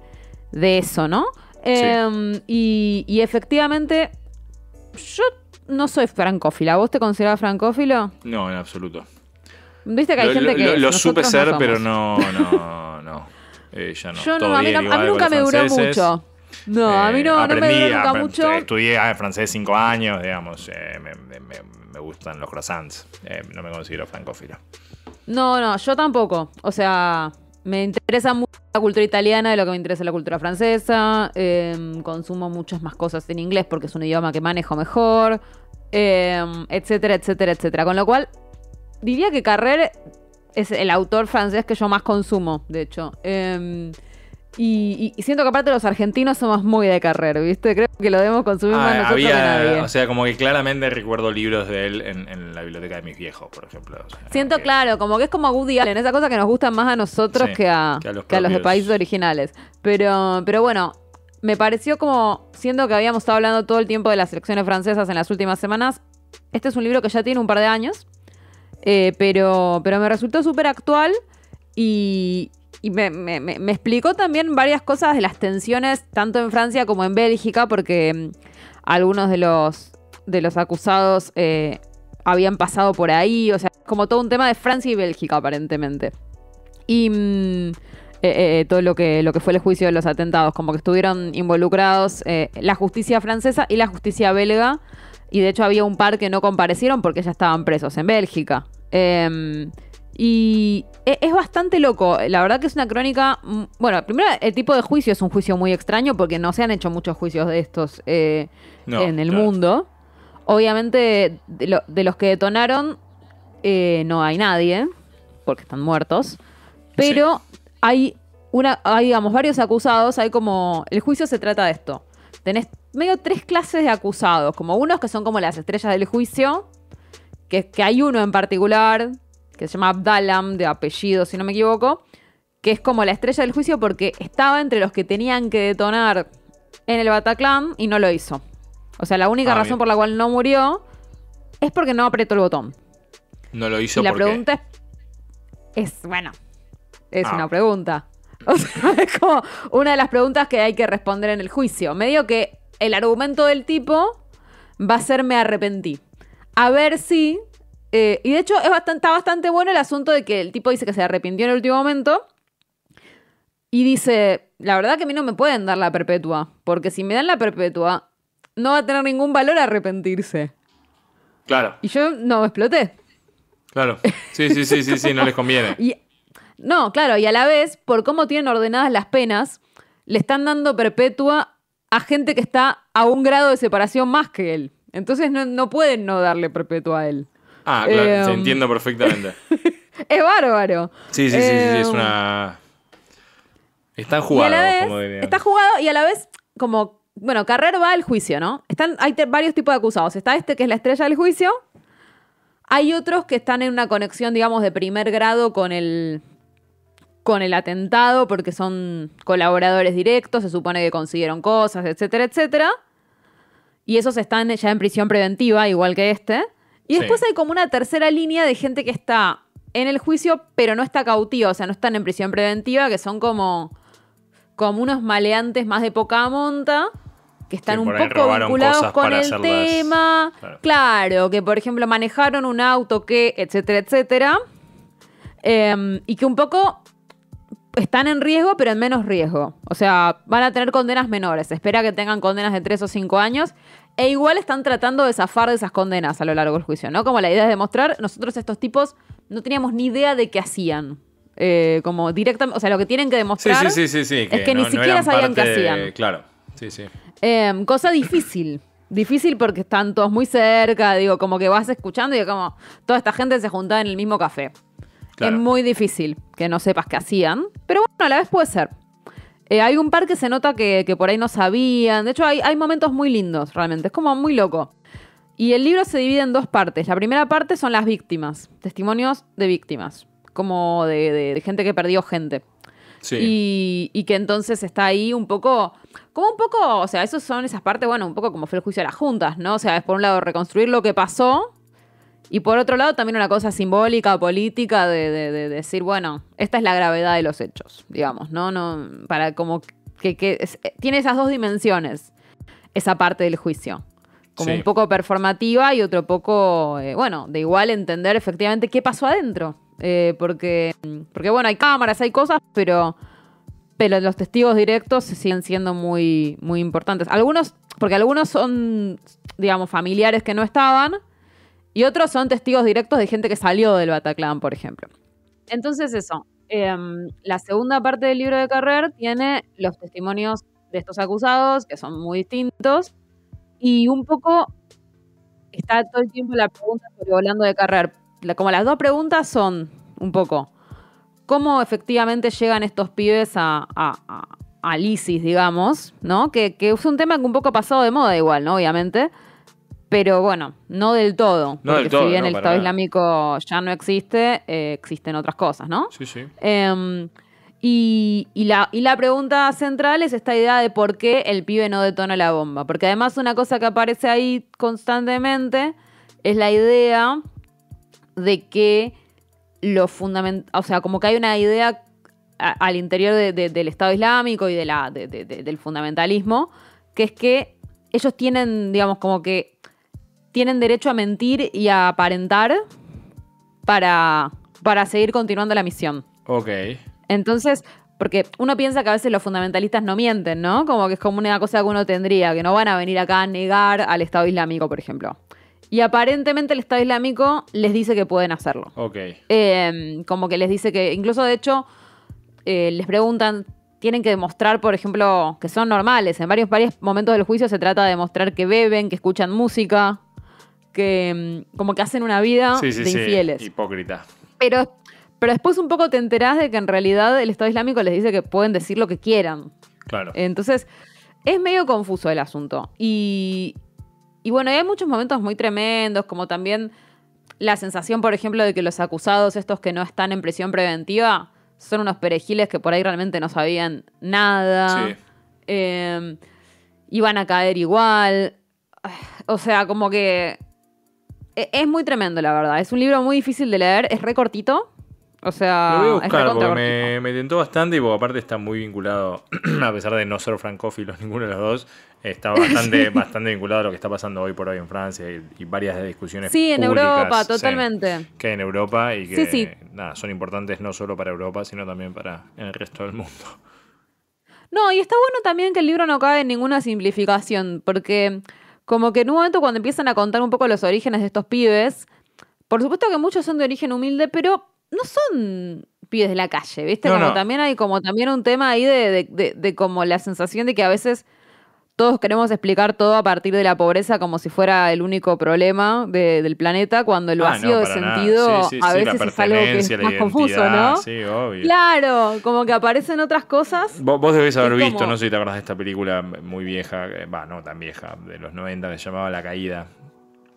eso, ¿no? Em, y, efectivamente, yo no soy francófila. ¿Vos te considerás francófilo? No, en absoluto. Viste que hay lo, gente que. Lo, supe ser, pero no, no, no. Eh, yo no, a mí, nunca me duró mucho. No, a mí eh, no, no me duró nunca mucho. Estudié eh, francés cinco años, digamos. me, gustan los croissants. no me considero francófilo. No, no, yo tampoco. O sea, me interesa mucho la cultura italiana de lo que me interesa la cultura francesa. Em, consumo muchas más cosas en inglés porque es un idioma que manejo mejor. Em, etcétera, etcétera, etcétera. Con lo cual, diría que carrera es el autor francés que yo más consumo, de hecho. Em, y, siento que aparte los argentinos somos muy de carrera, ¿viste? Creo que lo debemos consumir más ah, nosotros había, que nadie. O sea, como que claramente recuerdo libros de él en, la biblioteca de mis viejos, por ejemplo. siento claro, como que es como Woody Allen, esa cosa que nos gusta más a nosotros que, a, los de países originales. Pero, pero bueno, me pareció como, siendo que habíamos estado hablando todo el tiempo de las elecciones francesas en las últimas semanas, este es un libro que ya tiene un par de años, eh, pero, pero me resultó súper actual y, me, explicó también varias cosas de las tensiones, tanto en Francia como en Bélgica, porque mm, algunos de los, de los acusados eh, habían pasado por ahí, o sea, como todo un tema de Francia y Bélgica, aparentemente. Y mm, eh, todo lo que, lo que fue el juicio de los atentados, como que estuvieron involucrados la justicia francesa y la justicia belga. Y de hecho había un par que no comparecieron porque ya estaban presos en Bélgica. Em, y e, es bastante loco. La verdad que es una crónica. Mm, bueno, primero, el tipo de juicio es un juicio muy extraño porque no se han hecho muchos juicios de estos eh, en el mundo. Obviamente, de, los que detonaron, eh, no hay nadie porque están muertos. Pero hay una, hay, digamos, varios acusados. Hay como. El juicio se trata de esto tenés medio tres clases de acusados, como unos que son como las estrellas del juicio, que, que hay uno en particular, que se llama Abdalam, de apellido, si no me equivoco, que es como la estrella del juicio porque estaba entre los que tenían que detonar en el Bataclan y no lo hizo. O sea, la única ah, razón por la cual no murió es porque no apretó el botón. No lo hizo. Y la pregunta es, bueno, es ah. una pregunta. O sea, es como una de las preguntas que hay que responder en el juicio. Medio que el argumento del tipo va a ser me arrepentí. A ver si. Eh, y de hecho está bastante bueno el asunto de que el tipo dice que se arrepintió en el último momento. Y dice, la verdad que a mí no me pueden dar la perpetua, porque si me dan la perpetua, no va a tener ningún valor arrepentirse. Claro. Y yo no exploté. Claro. Sí, sí, sí, sí, sí, no les conviene. No, claro, y a la vez, por cómo tienen ordenadas las penas, le están dando perpetua a gente que está a un grado de separación más que él. Entonces no, pueden no darle perpetua a él. Ah, claro, eh, se entiende perfectamente. es bárbaro. Sí, sí, sí, sí, es eh, una. Está jugado, como diría. Está jugado y a la vez, como. Bueno, Carrer va al juicio, ¿no? Están, hay varios tipos de acusados. Está este que es la estrella del juicio. Hay otros que están en una conexión, digamos, de primer grado con el con el atentado porque son colaboradores directos, se supone que consiguieron cosas, etcétera, etcétera. Y esos están ya en prisión preventiva, igual que este. Y después hay como una tercera línea de gente que está en el juicio, pero no está cautiva, o sea, no están en prisión preventiva, que son como, como unos maleantes más de poca monta, que están un poco vinculados con el tema. Claro. que por ejemplo manejaron un auto que, etcétera, etcétera. Em, y que un poco están en riesgo, pero en menos riesgo. O sea, van a tener condenas menores. espera que tengan condenas de tres o cinco años. E igual están tratando de zafar de esas condenas a lo largo del juicio, ¿no? Como la idea es demostrar, nosotros estos tipos no teníamos ni idea de qué hacían. Eh, como directamente, o sea, lo que tienen que demostrar es que ni siquiera sabían qué hacían. claro, sí, sí. Em, cosa difícil. difícil porque están todos muy cerca, digo, como que vas escuchando y como toda esta gente se juntaba en el mismo café. Es muy difícil que no sepas qué hacían. Pero bueno, a la vez puede ser. Eh, hay un par que se nota que, por ahí no sabían. De hecho, hay, momentos muy lindos, realmente. Es como muy loco. Y el libro se divide en dos partes. La primera parte son las víctimas, testimonios de víctimas, como de, gente que perdió gente. Sí. Y, y, que entonces está ahí un poco, como un poco, o sea, esas son esas partes, bueno, un poco como fue el juicio de las juntas, ¿no? O sea, es por un lado reconstruir lo que pasó y por otro lado, también una cosa simbólica, política, de, decir, bueno, esta es la gravedad de los hechos, digamos, ¿no? no para como que, eh, tiene esas dos dimensiones, esa parte del juicio. Como un poco performativa y otro poco, eh, bueno, de igual entender efectivamente qué pasó adentro. Eh, porque, porque, bueno, hay cámaras, hay cosas, pero, pero los testigos directos siguen siendo muy, muy importantes. Algunos, porque algunos son, digamos, familiares que no estaban y otros son testigos directos de gente que salió del Bataclan, por ejemplo. Entonces eso, em, la segunda parte del libro de Carrer tiene los testimonios de estos acusados, que son muy distintos, y un poco está todo el tiempo la pregunta hablando de Carrer. como las dos preguntas son un poco, ¿cómo efectivamente llegan estos pibes a, a, digamos, ¿no? Que, es un tema que un poco pasado de moda igual, ¿no? Obviamente pero bueno, no del todo. porque si bien el Estado Islámico ya no existe, eh, existen otras cosas, ¿no? Sí, sí. Em, y, la, pregunta central es esta idea de por qué el pibe no detona la bomba. Porque además una cosa que aparece ahí constantemente es la idea de que lo fundamental, o sea, como que hay una idea al interior del Estado Islámico y de la, del fundamentalismo, que es que ellos tienen, digamos, como que tienen derecho a mentir y a aparentar para, para seguir continuando la misión. Ok. Entonces, porque uno piensa que a veces los fundamentalistas no mienten, ¿no? Como que es como una cosa que uno tendría, que no van a venir acá a negar al Estado Islámico, por ejemplo. Y aparentemente el Estado Islámico les dice que pueden hacerlo. Ok. Em, como que les dice que, incluso de hecho, eh, les preguntan, tienen que demostrar, por ejemplo, que son normales. En varios, varios momentos del juicio se trata de demostrar que beben, que escuchan música, que mm, como que hacen una vida de infieles. Pero, pero después un poco te enterás de que en realidad el Estado Islámico les dice que pueden decir lo que quieran. Claro. Entonces, es medio confuso el asunto. Y, bueno, hay muchos momentos muy tremendos, como también la sensación, por ejemplo, de que los acusados, estos que no están en prisión preventiva, son unos perejiles que por ahí realmente no sabían nada. Sí. iban eh, a caer igual. O sea, como que e-, es muy tremendo, la verdad. Es un libro muy difícil de leer, es recortito. O sea, lo voy a me, me, bastante y porque aparte está muy vinculado, a pesar de no ser francófilos ninguno de los dos, está bastante, bastante vinculado a lo que está pasando hoy por hoy en Francia y, varias discusiones. Sí, en Europa, totalmente. que en Europa y que Nada, son importantes no solo para Europa, sino también para el resto del mundo. No, y está bueno también que el libro no cae en ninguna simplificación, porque como que en un momento cuando empiezan a contar un poco los orígenes de estos pibes, por supuesto que muchos son de origen humilde, pero no son pibes de la calle, ¿viste? como también hay como también un tema ahí de, de como la sensación de que a veces todos queremos explicar todo a partir de la pobreza como si fuera el único problema del planeta, cuando el ah, vacío de sentido a veces es algo más confuso, ¿no? Sí, obvio. Claro, como que aparecen otras cosas. Vos, debés haber visto, no sé si te acordás de esta película muy vieja, eh, va, no tan vieja, de los 90 que se llamaba La Caída,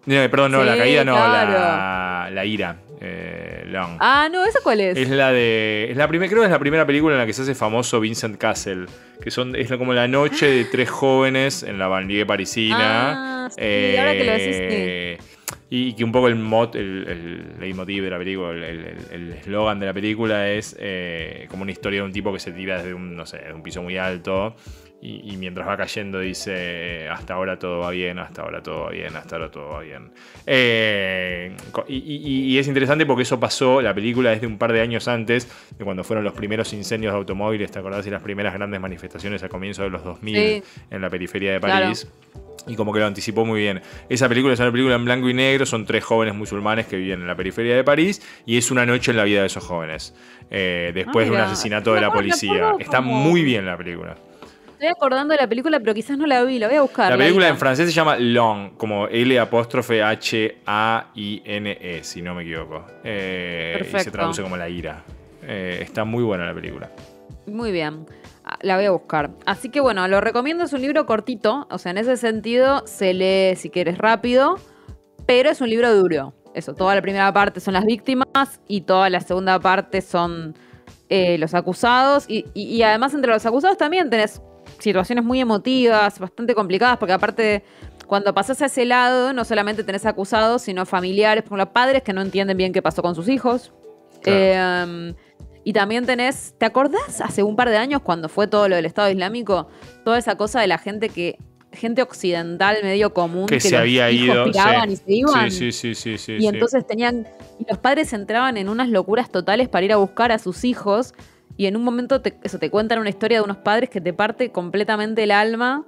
eh, perdón, no, la caída no, la, ira. Eh, ah, no, ¿esa cuál es? Es la de. la primera, creo que es la primera película en la que se hace famoso Vincent Castle. Que son, es como la noche de tres jóvenes en la banlieue parisina. Ah, ahora que lo decís, eh, Y que un poco el mot, el, el de la película, el eslogan de la película es como una historia de un tipo que se tira desde un, no sé, un piso muy alto y, mientras va cayendo dice, hasta ahora todo va bien, hasta ahora todo va bien, hasta ahora todo va bien. Eh, y, es interesante porque eso pasó, la película desde un par de años antes, de cuando fueron los primeros incendios de automóviles, ¿te acordás? Y las primeras grandes manifestaciones a comienzos de los 2000 en la periferia de París. Y como que lo anticipó muy bien. Esa película es una película en blanco y negro, son tres jóvenes musulmanes que viven en la periferia de París y es una noche en la vida de esos jóvenes, eh, después de un ah, asesinato de la policía. Está muy bien la película estoy acordando de la película, pero quizás no la vi, la voy a buscar. La película en francés se llama Long, como L apóstrofe H A I N E, si no me equivoco. Eh, y se traduce como la ira. Eh, está muy buena la película. Muy bien. Ah, la voy a buscar. Así que bueno, lo recomiendo, es un libro cortito, o sea, en ese sentido se lee si quieres rápido, pero es un libro duro. Eso, toda la primera parte son las víctimas y toda la segunda parte son eh, los acusados. Y, y, además entre los acusados también tenés situaciones muy emotivas, bastante complicadas, porque aparte cuando pasas a ese lado, no solamente tenés acusados, sino familiares, por los padres que no entienden bien qué pasó con sus hijos. Eh, y también tenés, ¿te acordás hace un par de años cuando fue todo lo del Estado Islámico? Toda esa cosa de la gente que gente occidental medio común que, se había ido y se iban. Sí, sí, sí, y entonces tenían y los padres entraban en unas locuras totales para ir a buscar a sus hijos y en un momento te, eso te cuentan una historia de unos padres que te parte completamente el alma.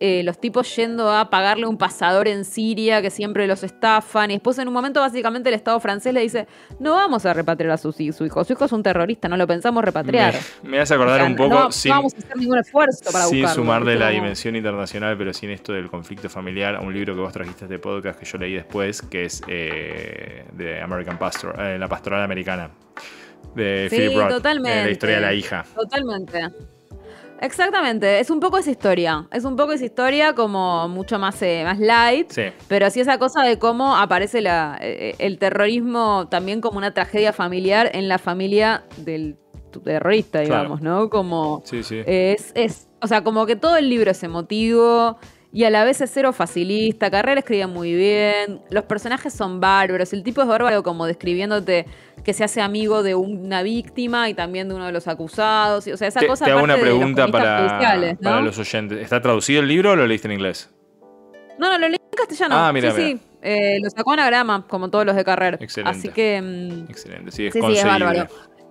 Eh, los tipos yendo a pagarle un pasador en Siria que siempre los estafan. Y después en un momento básicamente el Estado francés le dice, no vamos a repatriar a su, hijo. Su hijo es un terrorista, no lo pensamos repatriar. Me, hace acordar un poco... No, sin, no vamos a hacer ningún esfuerzo para sumarle la dimensión internacional, pero sin esto del conflicto familiar, a un libro que vos trajiste de este podcast que yo leí después, que es eh, de American Pastor, eh, La Pastoral Americana de sí, eh, totalmente. la historia de la hija. Totalmente. Exactamente, es un poco esa historia, es un poco esa historia como mucho más, eh, más light, sí. pero así esa cosa de cómo aparece eh, el terrorismo también como una tragedia familiar en la familia del terrorista, digamos, ¿no? Como sí, sí. Es, o sea, como que todo el libro es emotivo, y a la vez es cero facilista. Carrera escribe muy bien, los personajes son bárbaros, el tipo es bárbaro como describiéndote que se hace amigo de una víctima y también de uno de los acusados. O sea, esa te, cosa. Te hago una pregunta para, los oyentes. ¿Está traducido el libro o lo leíste en inglés? No, no, lo leí en castellano. Ah, sí, sí. Eh, lo sacó agrama, como todos los de carrera. Excelente. Así que. Mm, Excelente, sí, es sí, es bárbaro.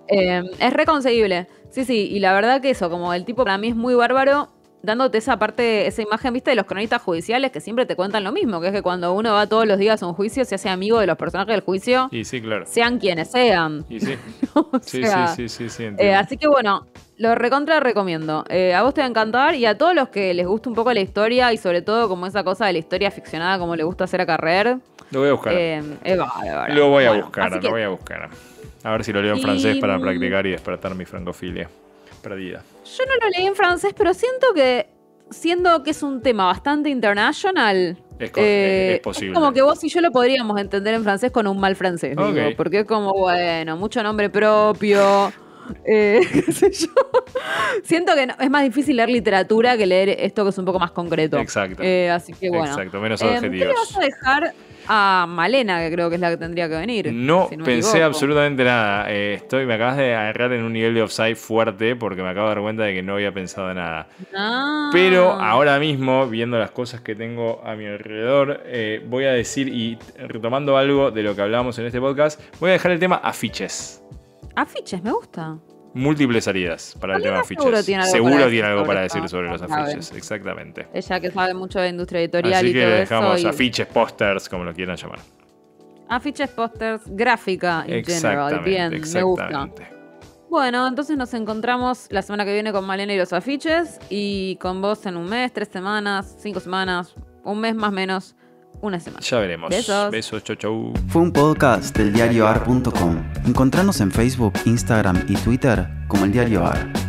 Eh, es reconcebible. Sí, sí, y la verdad que eso, como el tipo para mí es muy bárbaro dándote esa parte, esa imagen, viste, de los cronistas judiciales que siempre te cuentan lo mismo, que es que cuando uno va todos los días a un juicio, se hace amigo de los personajes del juicio. Y sí, claro. Sean quienes sean. Y sí. sí, sí, sí, sí, eh, así que bueno, lo recontra recomiendo. Eh, a vos te va a encantar y a todos los que les gusta un poco la historia y sobre todo como esa cosa de la historia ficcionada como le gusta hacer a Carrer. Lo voy a buscar. Eh, lo voy a buscar, lo voy a buscar. A ver si lo leo en francés para practicar y despertar mi francofilia perdida. Yo no lo leí en francés, pero siento que, siendo que es un tema bastante internacional, es, eh, posible. como que vos y yo lo podríamos entender en francés con un mal francés, porque es como, bueno, mucho nombre propio. Eh, qué sé yo. Siento que es más difícil leer literatura que leer esto que es un poco más concreto. Exacto. Eh, así que bueno. Exacto, menos em, ¿Qué le vas a dejar a Malena, que creo que es la que tendría que venir. No, pensé absolutamente nada. Eh, estoy, me acabas de agarrar en un nivel de offside fuerte porque me acabo de dar cuenta de que no había pensado nada. Ah. Pero ahora mismo, viendo las cosas que tengo a mi alrededor, eh, voy a decir, y retomando algo de lo que hablábamos en este podcast, voy a dejar el tema afiches. Afiches, me gusta múltiples salidas para el tema de afiches. Seguro tiene algo, para, decir sobre los afiches, exactamente. Ella que sabe mucho de industria editorial Así y que dejamos afiches, pósters, como lo quieran llamar. Afiches, pósters, gráfica en general. Bien, me Bueno, entonces nos encontramos la semana que viene con Malena y los afiches y con vos en un mes, tres semanas, cinco semanas, un mes más o menos una semana. Ya veremos. Besos. chau, Fue un podcast del diario ar.com. Encontrarnos en Facebook, Instagram y Twitter como el diario ar.